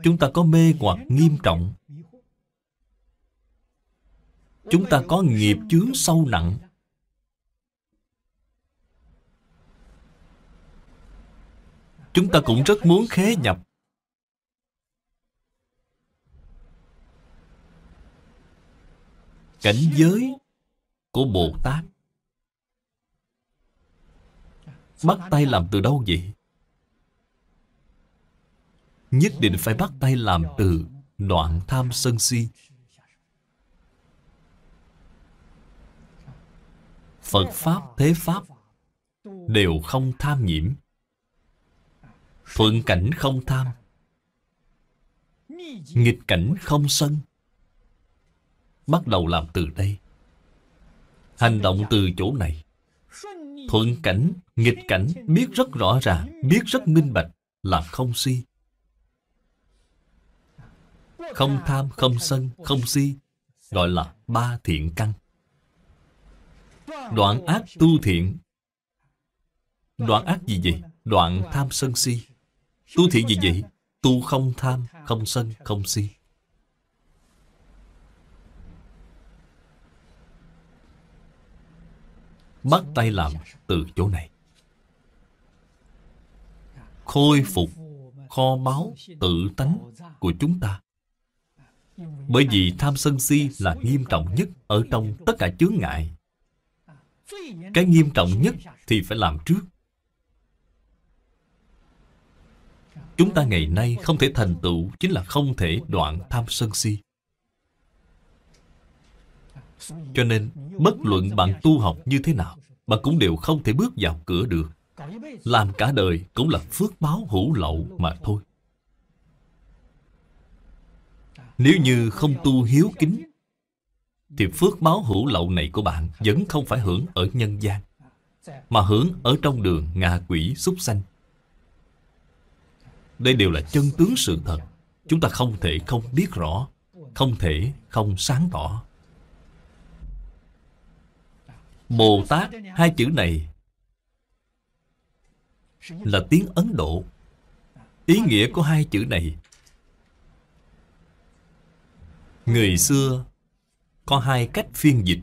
chúng ta có mê hoặc nghiêm trọng chúng ta có nghiệp chướng sâu nặng chúng ta cũng rất muốn khế nhập cảnh giới của bồ tát bắt tay làm từ đâu vậy nhất định phải bắt tay làm từ đoạn tham sân si Phật Pháp, Thế Pháp đều không tham nhiễm. Thuận cảnh không tham. Nghịch cảnh không sân. Bắt đầu làm từ đây. Hành động từ chỗ này. Thuận cảnh, nghịch cảnh biết rất rõ ràng, biết rất minh bạch là không si. Không tham, không sân, không si gọi là ba thiện căn. Đoạn ác tu thiện Đoạn ác gì vậy? Đoạn tham sân si Tu thiện gì vậy? Tu không tham, không sân, không si Bắt tay làm từ chỗ này Khôi phục kho báu tự tánh của chúng ta bởi vì tham sân si là nghiêm trọng nhất ở trong tất cả chướng ngại cái nghiêm trọng nhất thì phải làm trước Chúng ta ngày nay không thể thành tựu Chính là không thể đoạn tham sân si Cho nên Bất luận bạn tu học như thế nào Bạn cũng đều không thể bước vào cửa được Làm cả đời cũng là phước báo hữu lậu mà thôi Nếu như không tu hiếu kính thì phước báo hữu lậu này của bạn Vẫn không phải hưởng ở nhân gian Mà hưởng ở trong đường ngạ quỷ súc sanh Đây đều là chân tướng sự thật Chúng ta không thể không biết rõ Không thể không sáng tỏ Bồ Tát hai chữ này Là tiếng Ấn Độ Ý nghĩa của hai chữ này Người xưa có hai cách phiên dịch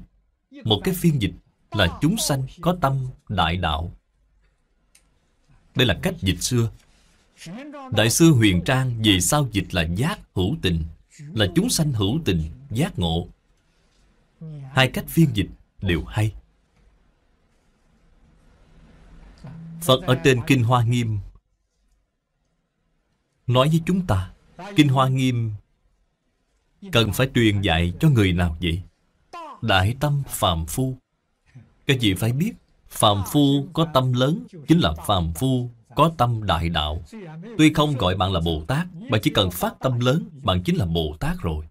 một cái phiên dịch là chúng sanh có tâm đại đạo đây là cách dịch xưa đại sư huyền trang về sau dịch là giác hữu tình là chúng sanh hữu tình giác ngộ hai cách phiên dịch đều hay phật ở trên kinh hoa nghiêm nói với chúng ta kinh hoa nghiêm Cần phải truyền dạy cho người nào vậy? Đại tâm phàm phu Các vị phải biết Phàm phu có tâm lớn Chính là phàm phu có tâm đại đạo Tuy không gọi bạn là Bồ Tát Bạn chỉ cần phát tâm lớn Bạn chính là Bồ Tát rồi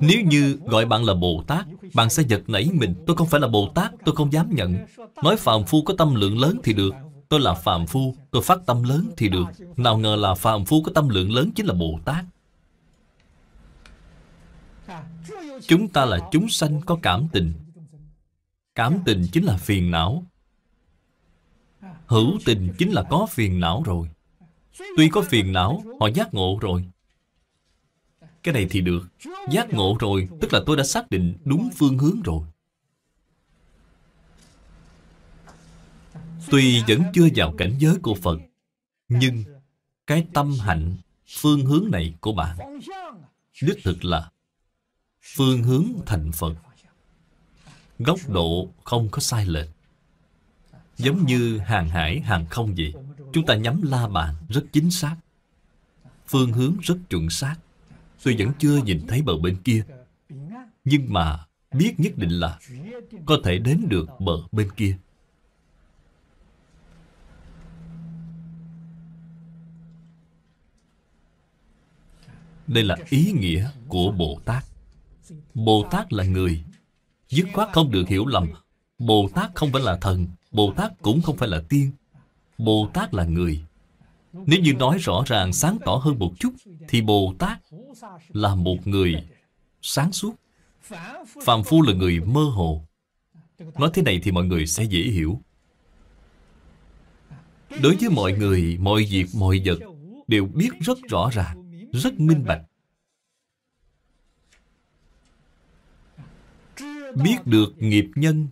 Nếu như gọi bạn là Bồ Tát Bạn sẽ giật nảy mình Tôi không phải là Bồ Tát Tôi không dám nhận Nói phàm phu có tâm lượng lớn thì được Tôi là phàm phu Tôi phát tâm lớn thì được Nào ngờ là phàm phu có tâm lượng lớn chính là Bồ Tát Chúng ta là chúng sanh có cảm tình Cảm tình chính là phiền não Hữu tình chính là có phiền não rồi Tuy có phiền não, họ giác ngộ rồi Cái này thì được Giác ngộ rồi, tức là tôi đã xác định đúng phương hướng rồi Tuy vẫn chưa vào cảnh giới của Phật Nhưng cái tâm hạnh phương hướng này của bạn Đích thực là phương hướng thành Phật Góc độ không có sai lệch Giống như hàng hải, hàng không vậy Chúng ta nhắm la bàn rất chính xác Phương hướng rất chuẩn xác Tuy vẫn chưa nhìn thấy bờ bên kia Nhưng mà biết nhất định là Có thể đến được bờ bên kia Đây là ý nghĩa của Bồ Tát Bồ Tát là người Dứt khoát không được hiểu lầm Bồ Tát không phải là thần Bồ Tát cũng không phải là tiên Bồ Tát là người Nếu như nói rõ ràng sáng tỏ hơn một chút Thì Bồ Tát là một người sáng suốt Phạm Phu là người mơ hồ Nói thế này thì mọi người sẽ dễ hiểu Đối với mọi người, mọi việc, mọi vật Đều biết rất rõ ràng rất minh bạch. Biết được nghiệp nhân,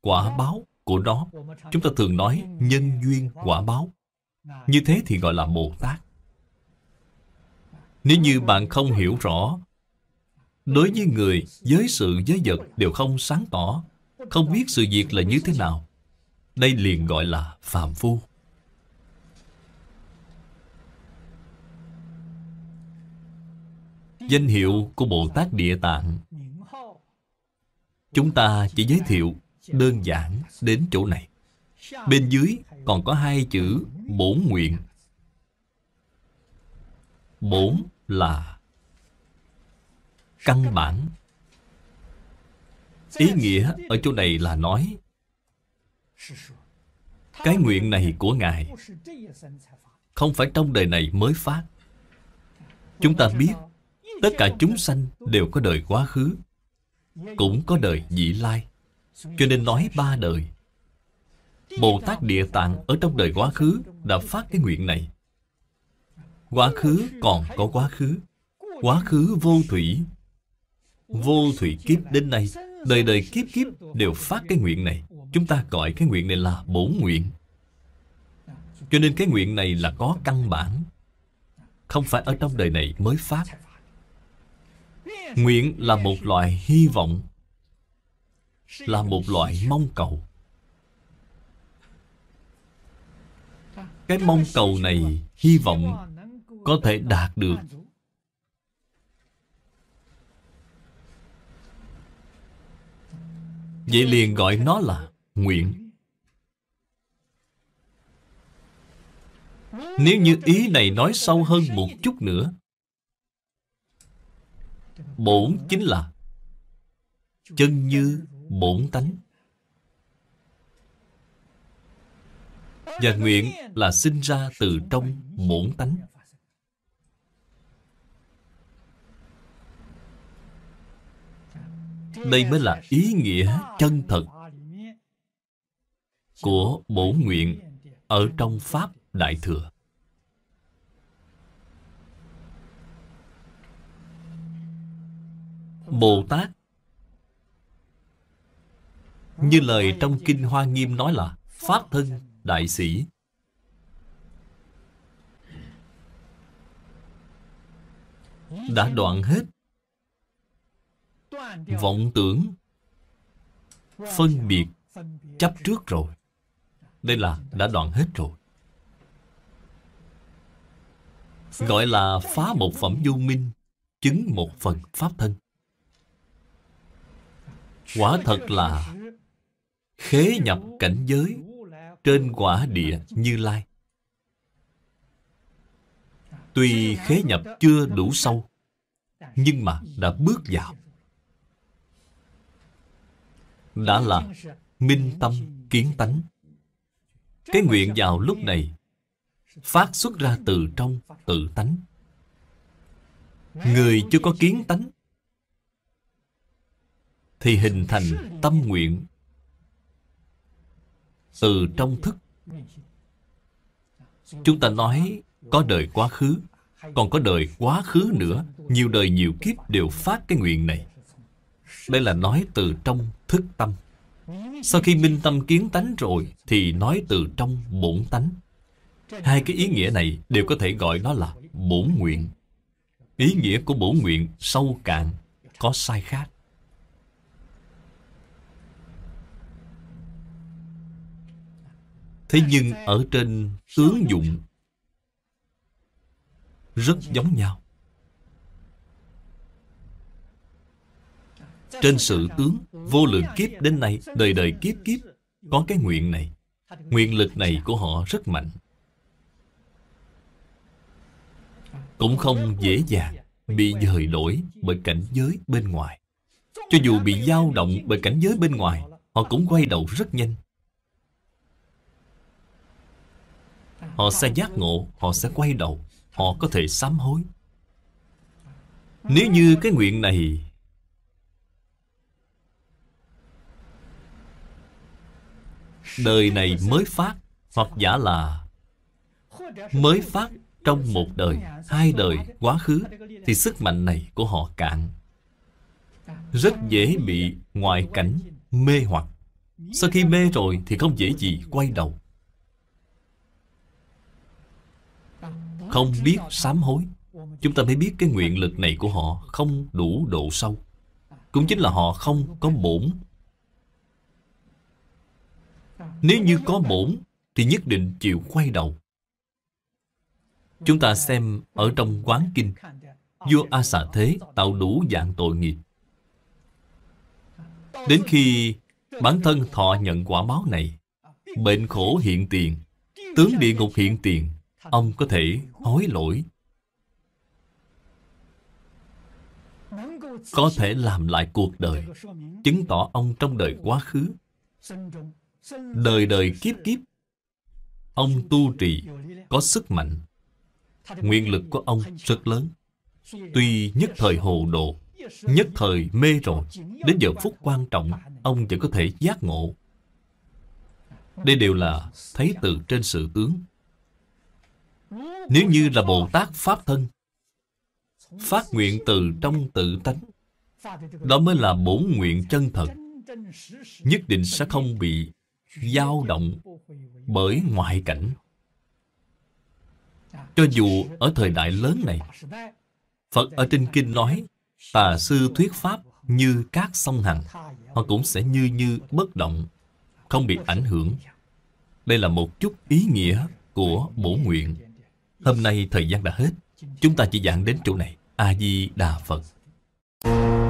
quả báo của đó. chúng ta thường nói nhân duyên quả báo. Như thế thì gọi là Bồ Tát. Nếu như bạn không hiểu rõ, đối với người, giới sự, giới vật đều không sáng tỏ, không biết sự việc là như thế nào, đây liền gọi là phàm phu. Danh hiệu của Bồ Tát Địa Tạng Chúng ta chỉ giới thiệu đơn giản đến chỗ này Bên dưới còn có hai chữ bổn nguyện Bổn là căn bản Ý nghĩa ở chỗ này là nói Cái nguyện này của Ngài Không phải trong đời này mới phát Chúng ta biết Tất cả chúng sanh đều có đời quá khứ Cũng có đời vị lai Cho nên nói ba đời Bồ Tát Địa Tạng ở trong đời quá khứ đã phát cái nguyện này Quá khứ còn có quá khứ Quá khứ vô thủy Vô thủy kiếp đến nay Đời đời kiếp kiếp đều phát cái nguyện này Chúng ta gọi cái nguyện này là bổ nguyện Cho nên cái nguyện này là có căn bản Không phải ở trong đời này mới phát Nguyện là một loại hy vọng Là một loại mong cầu Cái mong cầu này Hy vọng có thể đạt được Vậy liền gọi nó là nguyện Nếu như ý này nói sâu hơn một chút nữa Bổn chính là Chân như bổn tánh Và nguyện là sinh ra từ trong bổn tánh Đây mới là ý nghĩa chân thật Của bổn nguyện Ở trong Pháp Đại Thừa Bồ Tát Như lời trong Kinh Hoa Nghiêm nói là Pháp thân đại sĩ Đã đoạn hết Vọng tưởng Phân biệt Chấp trước rồi Đây là đã đoạn hết rồi Gọi là phá một phẩm vô minh Chứng một phần pháp thân Quả thật là khế nhập cảnh giới trên quả địa Như Lai. Tuy khế nhập chưa đủ sâu, nhưng mà đã bước vào. Đã là minh tâm kiến tánh. Cái nguyện vào lúc này phát xuất ra từ trong tự tánh. Người chưa có kiến tánh thì hình thành tâm nguyện từ trong thức chúng ta nói có đời quá khứ còn có đời quá khứ nữa nhiều đời nhiều kiếp đều phát cái nguyện này đây là nói từ trong thức tâm sau khi minh tâm kiến tánh rồi thì nói từ trong bổn tánh hai cái ý nghĩa này đều có thể gọi nó là bổn nguyện ý nghĩa của bổn nguyện sâu cạn có sai khác Thế nhưng ở trên tướng dụng rất giống nhau. Trên sự tướng, vô lượng kiếp đến nay, đời đời kiếp kiếp, có cái nguyện này. Nguyện lực này của họ rất mạnh. Cũng không dễ dàng bị dời đổi bởi cảnh giới bên ngoài. Cho dù bị dao động bởi cảnh giới bên ngoài, họ cũng quay đầu rất nhanh. Họ sẽ giác ngộ, họ sẽ quay đầu, họ có thể sám hối. Nếu như cái nguyện này đời này mới phát hoặc giả là mới phát trong một đời, hai đời, quá khứ thì sức mạnh này của họ cạn. Rất dễ bị ngoại cảnh mê hoặc. Sau khi mê rồi thì không dễ gì quay đầu. không biết sám hối chúng ta mới biết cái nguyện lực này của họ không đủ độ sâu cũng chính là họ không có bổn nếu như có bổn thì nhất định chịu quay đầu chúng ta xem ở trong quán kinh vua a xà thế tạo đủ dạng tội nghiệp đến khi bản thân thọ nhận quả báo này bệnh khổ hiện tiền tướng địa ngục hiện tiền ông có thể hối lỗi có thể làm lại cuộc đời chứng tỏ ông trong đời quá khứ đời đời kiếp kiếp ông tu trì có sức mạnh nguyên lực của ông rất lớn tuy nhất thời hồ đồ nhất thời mê rồi đến giờ phút quan trọng ông vẫn có thể giác ngộ đây đều là thấy từ trên sự tướng nếu như là Bồ Tát Pháp Thân Phát nguyện từ trong tự tánh Đó mới là bổn nguyện chân thật Nhất định sẽ không bị dao động bởi ngoại cảnh Cho dù ở thời đại lớn này Phật ở trên kinh nói Tà sư thuyết pháp như các sông hằng Họ cũng sẽ như như bất động Không bị ảnh hưởng Đây là một chút ý nghĩa của bổ nguyện Hôm nay thời gian đã hết Chúng ta chỉ giảng đến chỗ này A-di-đà Phật